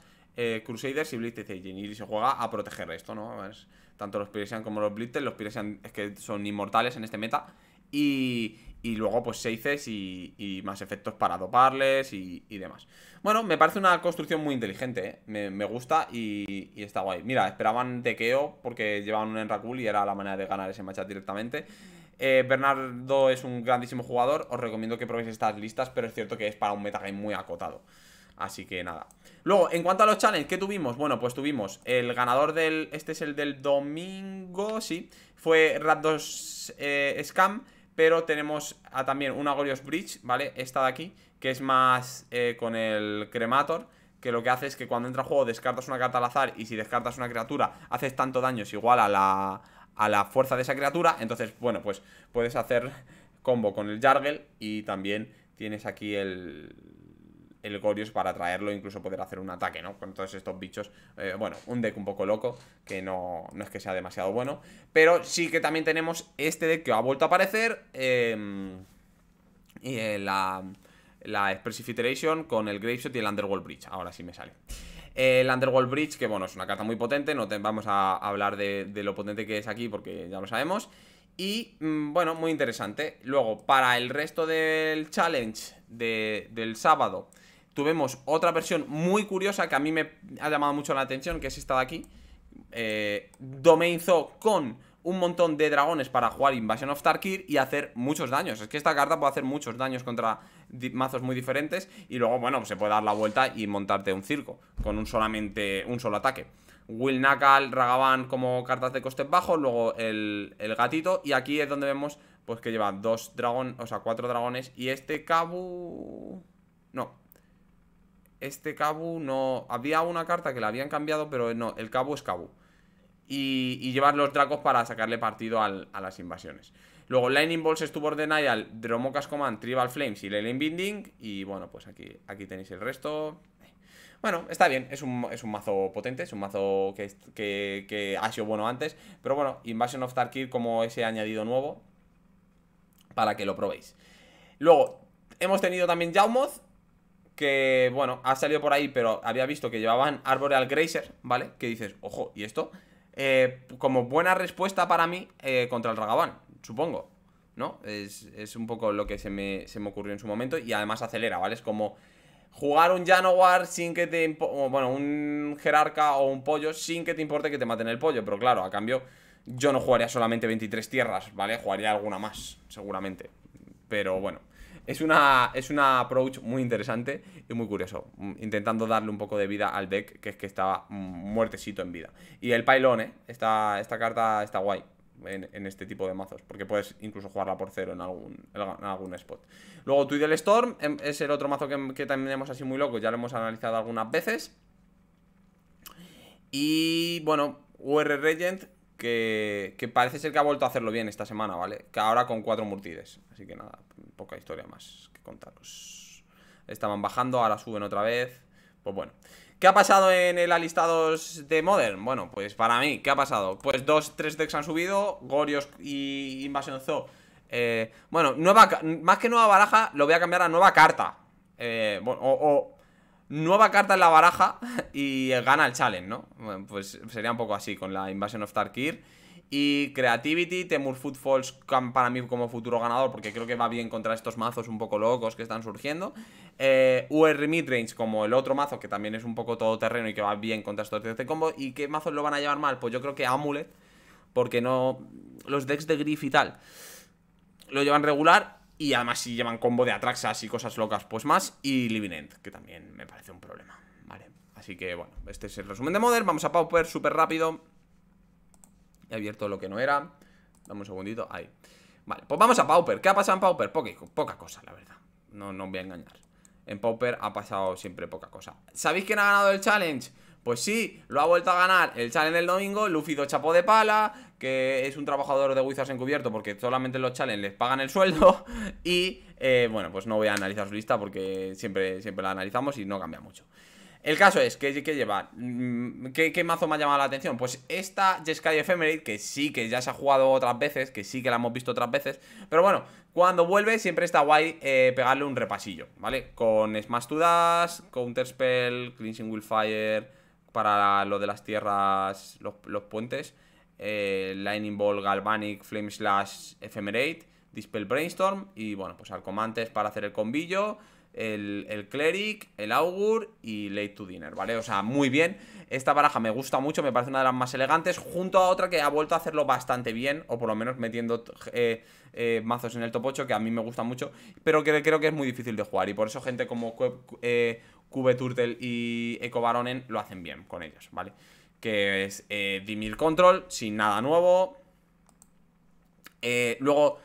Crusaders y Blitz Y se juega a proteger esto, ¿no? Es, tanto los piresian como los Blitzen, Los piresian es que son inmortales en este meta. Y, y luego pues seices y, y, más efectos para doparles y, demás. Bueno, me parece una construcción muy inteligente, ¿eh? me, gusta y, está guay. Mira, esperaban tequeo porque llevaban un Enracool y era la manera de ganar ese matchup directamente. Eh, Bernardo es un grandísimo jugador, os recomiendo que probéis estas listas, pero es cierto que es para un metagame muy acotado. Así que nada Luego, en cuanto a los challenges, ¿qué tuvimos? Bueno, pues tuvimos el ganador del... Este es el del domingo, sí Fue Rapdos eh, Scam Pero tenemos también una Gorios Bridge, ¿vale? Esta de aquí Que es más eh, con el Cremator que lo que hace es que cuando entra a juego descartas una carta al azar y si descartas una criatura haces tanto daño es igual a la, a la fuerza de esa criatura. Entonces, bueno, pues puedes hacer combo con el Jargel y también tienes aquí el, el Gorius para traerlo e incluso poder hacer un ataque, ¿no? Con todos estos bichos. Eh, bueno, un deck un poco loco, que no, no, es que sea demasiado bueno. Pero sí que también tenemos este deck que ha vuelto a aparecer. Em, y eh, la, la Expressive Iteration con el Graveshot y el Underworld Bridge. Ahora sí me sale. El Underworld Bridge, que bueno, es una carta muy potente, no vamos a hablar de, lo potente que es aquí porque ya lo sabemos. Y mm, bueno, muy interesante. Luego, para el resto del challenge del sábado, tuvimos otra versión muy curiosa que a mí me ha llamado mucho la atención, que es esta de aquí. Eh, con un montón de dragones para jugar Invasion of Tarkir y hacer muchos daños. Es que esta carta puede hacer muchos daños contra mazos muy diferentes y luego, bueno, se puede dar la vuelta y montarte un circo con un solamente un solo ataque. Will Knuckle, Ragavan como cartas de costes bajos, luego el, gatito y aquí es donde vemos pues que lleva dos dragones, o sea, cuatro dragones y este Kabu... No, este Cabu no... Había una carta que la habían cambiado, pero no, el Cabu es Cabu. Y, llevar los Dracos para sacarle partido a las invasiones. Luego Lightning Balls, Stubborn Denial, Dromokas Command, Tribal Flames y Leyline Binding. Y bueno, pues aquí, aquí tenéis el resto. Bueno, está bien, es un, mazo potente, es un mazo que, que, ha sido bueno antes. Pero bueno, Invasion of Tarkir como ese añadido nuevo para que lo probéis. Luego, hemos tenido también Jaumoth que, bueno, ha salido por ahí, pero había visto que llevaban Arboreal Grazer, ¿vale? Que dices, ojo, ¿y esto? Eh, como buena respuesta para mí eh, contra el Ragavan, supongo, ¿no? Es, un poco lo que se me, se me ocurrió en su momento y además acelera, ¿vale? Es como jugar un Janowar sin que te... Bueno, un jerarca o un pollo sin que te importe que te maten el pollo, pero claro, a cambio yo no jugaría solamente 23 tierras, ¿vale? Jugaría alguna más, seguramente. Pero bueno... Es una, es una approach muy interesante y muy curioso, mm, intentando darle un poco de vida al deck, que es que estaba muertecito en vida. Y el pylon, eh, Esta, carta está guay. En, este tipo de mazos, porque puedes incluso jugarla por cero en algún, algún spot. Luego, Twiddle Storm em, es el otro mazo que, también tenemos así muy loco, ya lo hemos analizado algunas veces. Y bueno, UR Regent, que, parece ser que ha vuelto a hacerlo bien esta semana, ¿vale? Que ahora con cuatro multides, Así que nada, poca historia más que contaros. Estaban bajando, ahora suben otra vez. Pues bueno. ¿Qué ha pasado en el alistados de Modern? Bueno, pues para mí, ¿qué ha pasado? Pues dos, tres decks han subido, Gorios y Invasion Zoo. Eh, bueno, nueva, más que nueva baraja, lo voy a cambiar a nueva carta. Eh, o, o nueva carta en la baraja y gana el challenge, ¿no? pues sería un poco así con la Invasion of Tarkir. Y Creativity, Temur Food Falls para mí como futuro ganador, porque creo que va bien contra estos mazos un poco locos que están surgiendo. Eh, UR Midrange como el otro mazo, que también es un poco todoterreno y que va bien contra estos de combo. ¿Y qué mazos lo van a llevar mal? Pues yo creo que Amulet, porque no... Los decks de Griff y tal lo llevan regular y además si llevan combo de Atraxas y cosas locas, pues más. Y Living End, que también me parece un problema, ¿vale? Así que bueno, este es el resumen de Modern. Vamos a Pauper súper rápido. He abierto lo que no era. Dame un segundito, ahí. Vale, pues vamos a Pauper. ¿Qué ha pasado en Pauper? Poca, cosa, la verdad. No, no os voy a engañar. En Pauper ha pasado siempre poca cosa. ¿Sabéis quién ha ganado el challenge? Pues sí, lo ha vuelto a ganar el challenge del domingo, Luffy chapo de pala, que es un trabajador de Wizards encubierto porque solamente los challenges les pagan el sueldo y, eh, bueno, pues no voy a analizar su lista porque siempre, siempre la analizamos y no cambia mucho. El caso es, ¿qué, hay lleva? Mm, ¿Qué, ¿Qué, mazo me ha llamado la atención? Pues esta Jeskai Ephemerate, que sí que ya se ha jugado otras veces, que sí que la hemos visto otras veces, pero bueno, cuando vuelve siempre está guay eh, pegarle un repasillo, ¿vale? Con Smash to Dash, Counterspell, Cleansing Will Fire para lo de las tierras, los, puentes. Eh, Lightning Ball, Galvanic, Flame Slash, Ephemerate, Dispel Brainstorm y bueno, pues Arcomantes para hacer el combillo. El, Cleric, el Augur y Late to Dinner, ¿vale? O sea, muy bien. Esta baraja me gusta mucho, me parece una de las más elegantes, junto a otra que ha vuelto a hacerlo bastante bien, o por lo menos metiendo eh, eh, mazos en el topocho que a mí me gusta mucho, pero que creo que es muy difícil de jugar. Y por eso gente como Cube Turtle y Eco Baronen lo hacen bien con ellos, ¿vale? Que es eh, Control, sin nada nuevo. Eh, luego,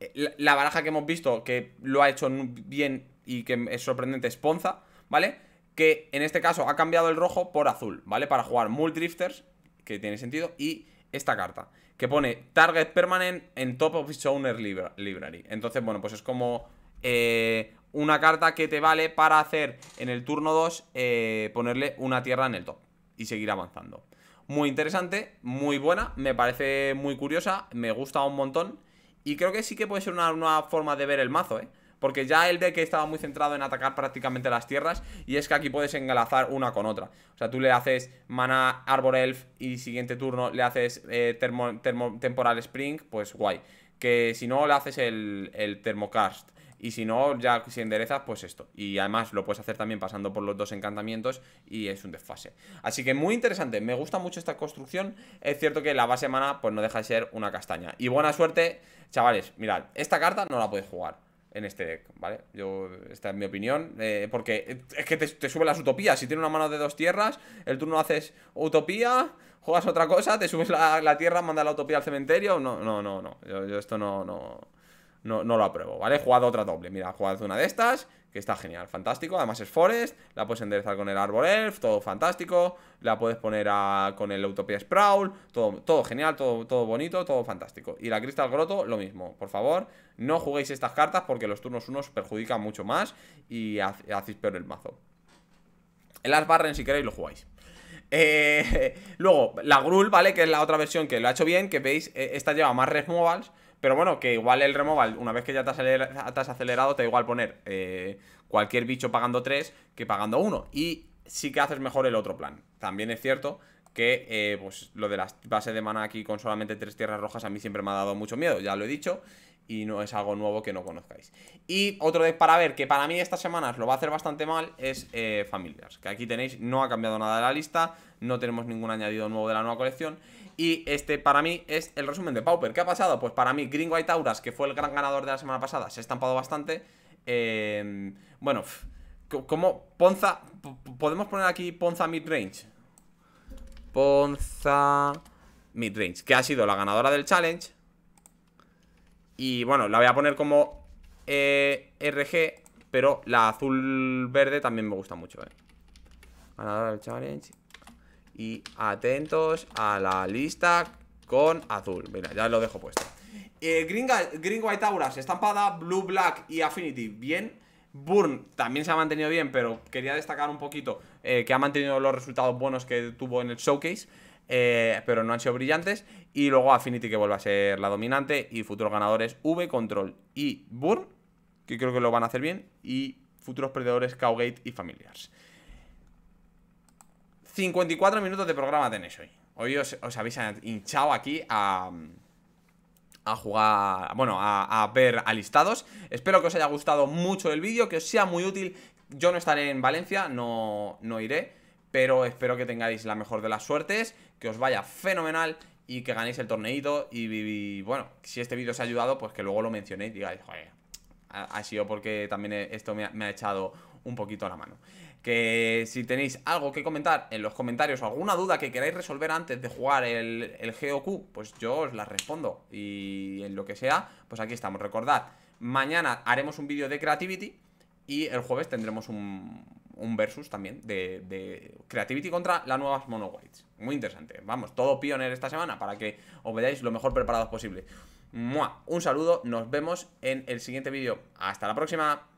eh, la, baraja que hemos visto, que lo ha hecho bien y que es sorprendente, es Ponza, ¿vale? Que en este caso ha cambiado el rojo por azul, ¿vale? Para jugar Drifters que tiene sentido, y esta carta, que pone Target Permanent en Top of its Owner Library. Entonces, bueno, pues es como eh, una carta que te vale para hacer en el turno 2 eh, ponerle una tierra en el top y seguir avanzando. Muy interesante, muy buena, me parece muy curiosa, me gusta un montón y creo que sí que puede ser una, forma de ver el mazo, ¿eh? Porque ya el deck estaba muy centrado en atacar prácticamente las tierras Y es que aquí puedes engalazar una con otra O sea, tú le haces mana árbol Elf Y siguiente turno le haces Temporal Spring Pues guay Que si no le haces el, el Thermocast y si no, ya si enderezas, pues esto. Y además lo puedes hacer también pasando por los dos encantamientos y es un desfase. Así que muy interesante, me gusta mucho esta construcción. Es cierto que la base mana pues no deja de ser una castaña. Y buena suerte, chavales, mirad, esta carta no la puedes jugar en este deck, ¿vale? Yo, esta es mi opinión, eh, porque es que te, sube las utopías. Si tiene una mano de dos tierras, el turno haces utopía, juegas otra cosa, te subes la, tierra, manda la utopía al cementerio. No, no, no, no. Yo, esto no no, lo apruebo, ¿vale? He jugado otra doble, mira, jugad jugado una de estas que está genial, fantástico, además es Forest, la puedes enderezar con el árbol Elf, todo fantástico, la puedes poner con el Utopia Sprawl, todo, todo genial, todo, todo bonito, todo fantástico. Y la Crystal Grotto, lo mismo, por favor, no juguéis estas cartas porque los turnos unos perjudican mucho más y hacéis peor el mazo. El Ash Barren, si queréis, lo jugáis. Eh, luego, la Grul, ¿vale? Que es la otra versión que lo ha hecho bien, que veis, eh, esta lleva más removals pero bueno, que igual el removal, una vez que ya te has, acelerado, te, da igual poner eh, cualquier bicho pagando 3 que pagando 1. Y sí que haces mejor el otro plan. También es cierto que eh, pues lo de las bases de mana aquí con solamente tres tierras rojas a mí siempre me ha dado mucho miedo, ya lo he dicho. Y no es algo nuevo que no conozcáis. Y otro deck para ver, que para mí estas semanas lo va a hacer bastante mal, es eh, Familiars. Que aquí tenéis, no ha cambiado nada de la lista, no tenemos ningún añadido nuevo de la nueva colección. Y este para mí es el resumen de Pauper. ¿Qué ha pasado? Pues para mí Green White Auras, que fue el gran ganador de la semana pasada, se ha estampado bastante. Em, bueno, Como Ponza? ¿Podemos poner aquí Ponza Midrange? Ponza Midrange, que ha sido la ganadora del challenge. Y bueno, la voy a poner como eh, RG, pero la azul-verde también me gusta mucho, eh. Ganadora del challenge y atentos a la lista con azul Mira, ya lo dejo puesto eh, green, White Auras, estampada, Blue Black y Affinity, bien Burn también se ha mantenido bien, pero quería destacar un poquito eh, que ha mantenido los resultados buenos que tuvo en el showcase eh, pero no han sido brillantes. Y luego Affinity que vuelve a ser la dominante. Y futuros ganadores V, Control y Burn, que creo que lo van a hacer bien. Y futuros perdedores Cowgate y Familiars. 54 minutos de programa tenéis hoy. Hoy os, habéis hinchado aquí a a jugar, bueno, a, a, ver alistados. Espero que os haya gustado mucho el vídeo, que os sea muy útil. Yo no estaré en Valencia, no, iré, pero espero que tengáis la mejor de las suertes, que os vaya fenomenal y que ganéis el torneito. Y, bueno, si este vídeo os ha ayudado, pues que luego lo mencionéis y digáis, joder, ha, sido porque también esto me ha, me ha echado un poquito a la mano que si tenéis algo que comentar en los comentarios o alguna duda que queráis resolver antes de jugar el, GOQ, pues yo os la respondo. Y en lo que sea, pues aquí estamos. Recordad, mañana haremos un vídeo de Creativity y el jueves tendremos un, versus también de, Creativity contra las nuevas Mono Whites. Muy interesante. Vamos, todo pioner esta semana para que os veáis lo mejor preparados posible. Un saludo, nos vemos en el siguiente vídeo. Hasta la próxima.